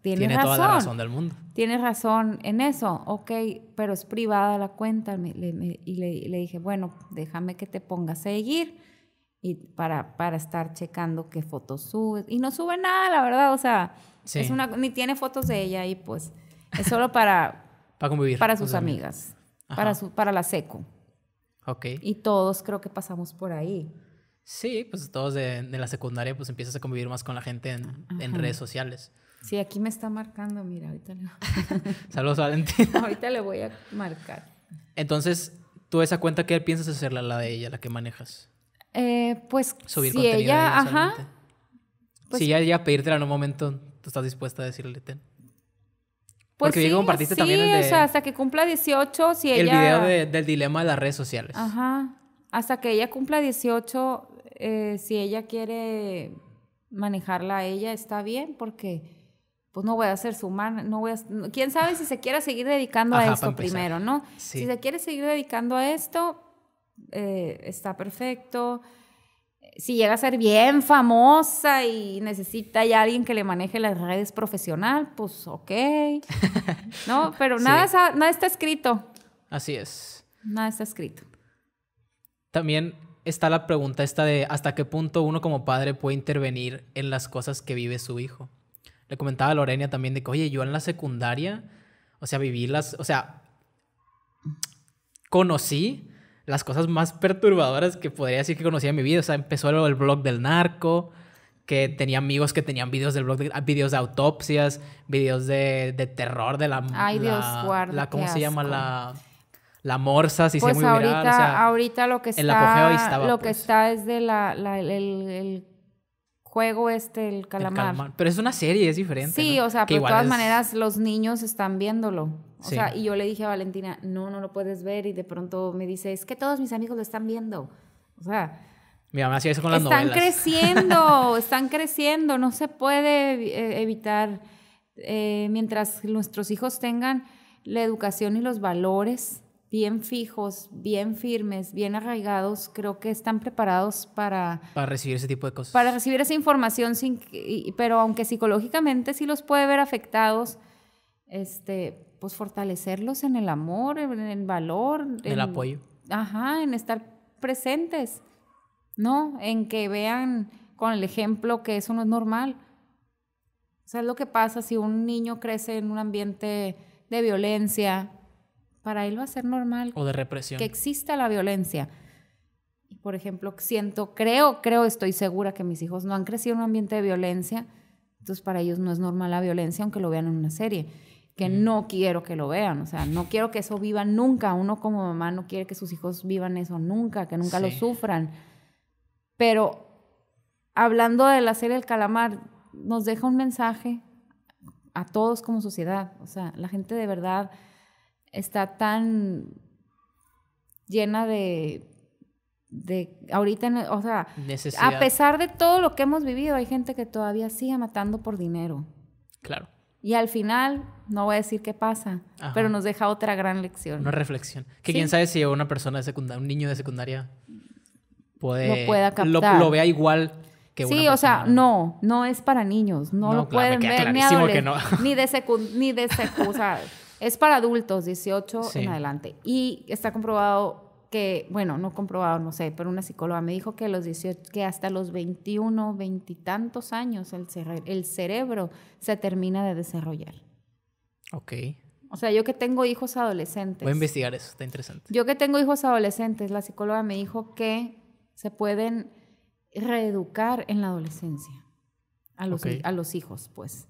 Tiene razón. toda la razón del mundo. Tiene razón en eso, ok, pero es privada la cuenta. y le, dije, bueno, déjame que te ponga a seguir y para, para estar checando qué fotos subes. Y no sube nada, la verdad, o sea ni tiene fotos de ella y pues es solo para... para convivir. Para sus amigas. Para, su, para la seco. Ok. Y todos creo que pasamos por ahí. Sí, pues todos de, la secundaria pues empiezas a convivir más con la gente en, redes sociales. Sí, aquí me está marcando, mira, ahorita le... Saludos, Valentina. ahorita le voy a marcar. Entonces, ¿tú esa cuenta qué piensas hacerla, la de ella, la que manejas? Eh, pues, Subir si ella, ajá. Pues si ya pedirte en un momento, ¿Tú estás dispuesta a decirle ten? Pues porque pues sí, compartiste también o hasta que cumpla 18, si ella... El video del dilema de las redes sociales. Ajá. Hasta que ella cumpla 18, eh, si ella quiere manejarla a ella, está bien, porque pues no voy a ser su mano, no voy a... Quién sabe si se quiera seguir dedicando a esto primero, ¿no? Si se quiere seguir dedicando a esto, eh, está perfecto si llega a ser bien famosa y necesita ya alguien que le maneje las redes profesional, pues ok. no, pero nada, está escrito. Así es. Nada está escrito. También está la pregunta esta de hasta qué punto uno como padre puede intervenir en las cosas que vive su hijo. Le comentaba a Lorena también de que, oye, yo en la secundaria, o sea, viví las, o sea, conocí las cosas más perturbadoras que podría decir que conocía en mi vida. O sea, empezó el blog del narco, que tenía amigos que tenían videos del blog, de, ah, de autopsias, videos de, terror, de la... Ay, Dios, guarda, ¿Cómo se llama? La, la morsa, si pues muy ahorita, ahorita lo que está... El Lo que pues. está es de la, el, juego este, el calamar. Pero es una serie, es diferente. Sí, o sea, de todas maneras los niños están viéndolo. O sea, y yo le dije a Valentina, no, no lo puedes ver. Y de pronto me dice, es que todos mis amigos lo están viendo. O sea. Mi mamá hacía eso con las están creciendo, están creciendo. No se puede eh, evitar, eh, mientras nuestros hijos tengan la educación y los valores bien fijos, bien firmes, bien arraigados, creo que están preparados para... Para recibir ese tipo de cosas. Para recibir esa información, sin, pero aunque psicológicamente sí los puede ver afectados, este, pues fortalecerlos en el amor, en el valor. En el apoyo. Ajá, en estar presentes, ¿no? En que vean con el ejemplo que eso no es normal. O sea, es lo que pasa si un niño crece en un ambiente de violencia, para él va a ser normal. O de represión. Que exista la violencia. Y por ejemplo, siento, creo, creo, estoy segura que mis hijos no han crecido en un ambiente de violencia, entonces para ellos no es normal la violencia, aunque lo vean en una serie que no quiero que lo vean, o sea, no quiero que eso viva nunca, uno como mamá no quiere que sus hijos vivan eso nunca, que nunca lo sufran. Pero hablando de la serie El Calamar, nos deja un mensaje a todos como sociedad, o sea, la gente de verdad está tan llena de de ahorita, o sea, a pesar de todo lo que hemos vivido, hay gente que todavía sigue matando por dinero. Claro. Y al final, no voy a decir qué pasa, pero nos deja otra gran lección. Una reflexión. Que quién sabe si una persona de secundaria, un niño de secundaria, puede, lo, vea igual que sí, o sea, no, no es para niños, no, lo pueden ver ni de secundaria. de es para adultos, 18 en adelante. Y está comprobado que, bueno, no comprobado, no sé, pero una psicóloga me dijo que, los que hasta los 21, 20 y tantos años el, el cerebro se termina de desarrollar. Ok. O sea, yo que tengo hijos adolescentes. Voy a investigar eso, está interesante. Yo que tengo hijos adolescentes, la psicóloga me dijo que se pueden reeducar en la adolescencia a los, a los hijos, pues.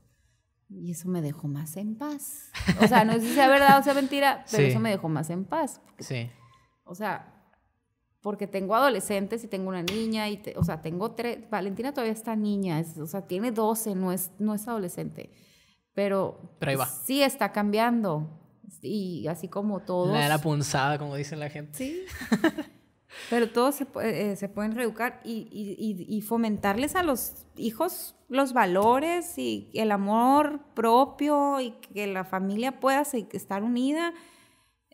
Y eso me dejó más en paz. O sea, no sé si sea verdad o sea mentira, pero eso me dejó más en paz. Sí. O sea, porque tengo adolescentes y tengo una niña, y o sea, tengo tres, Valentina todavía está niña, o sea, tiene 12, no es, no es adolescente, pero, pues, sí está cambiando, y así como todos... La era punzada, como dicen la gente. Sí, pero todos se, eh, se pueden reeducar y, y, y, fomentarles a los hijos los valores y el amor propio y que la familia pueda estar unida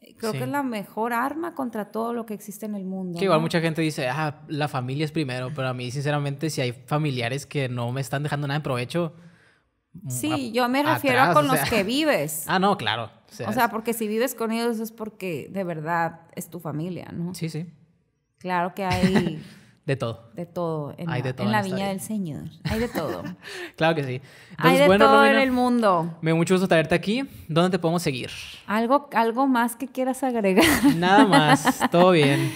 eh, creo que es la mejor arma contra todo lo que existe en el mundo. Que igual mucha gente dice, ah, la familia es primero, pero a mí sinceramente si hay familiares que no me están dejando nada de provecho. Mm, sí, yo me refiero a con los que vives. Ah, no, claro. O sea, o sea, porque si vives con ellos es porque de verdad es tu familia, ¿no? Sí, sí. Claro que hay De todo. De todo. En, la, en la, viña del Señor. Hay de todo. claro que sí. Hay de todo en el mundo. Me dio mucho gusto tenerte aquí. ¿Dónde te podemos seguir? Algo, algo más que quieras agregar. Nada más. todo bien.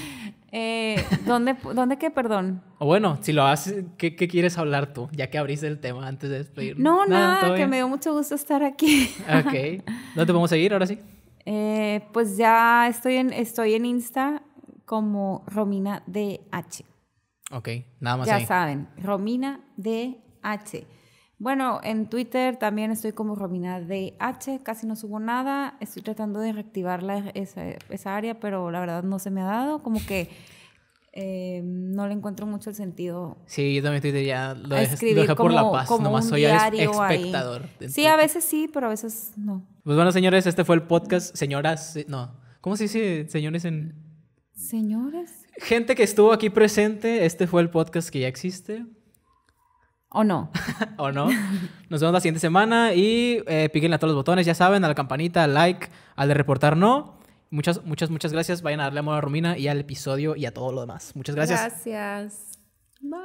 Eh, ¿dónde, qué, perdón? O bueno, si lo haces, ¿qué, quieres hablar tú? Ya que abriste el tema antes de despedirme. No, nada, que me dio mucho gusto estar aquí. ok. ¿Dónde te podemos seguir ahora sí? Eh, pues ya estoy en, estoy en Insta como Romina DH. Ok, nada más. Ya saben, Romina DH. Bueno, en Twitter también estoy como Romina DH, casi no subo nada, estoy tratando de reactivar esa, área, pero la verdad no se me ha dado, como que em, no le encuentro mucho el sentido. Sí, yo también estoy ya lo dejo por la paz, No nomás soy espectador. Sí, a veces sí, pero a veces no. Pues bueno, señores, este fue el podcast, señoras, no, ¿cómo se dice señores en... Señores. Gente que estuvo aquí presente, este fue el podcast que ya existe. ¿O no? ¿O no? Nos vemos la siguiente semana y eh, píquenle a todos los botones, ya saben, a la campanita, al like, al de reportar no. Muchas, muchas, muchas gracias. Vayan a darle amor a Romina y al episodio y a todo lo demás. Muchas gracias. Gracias. Bye.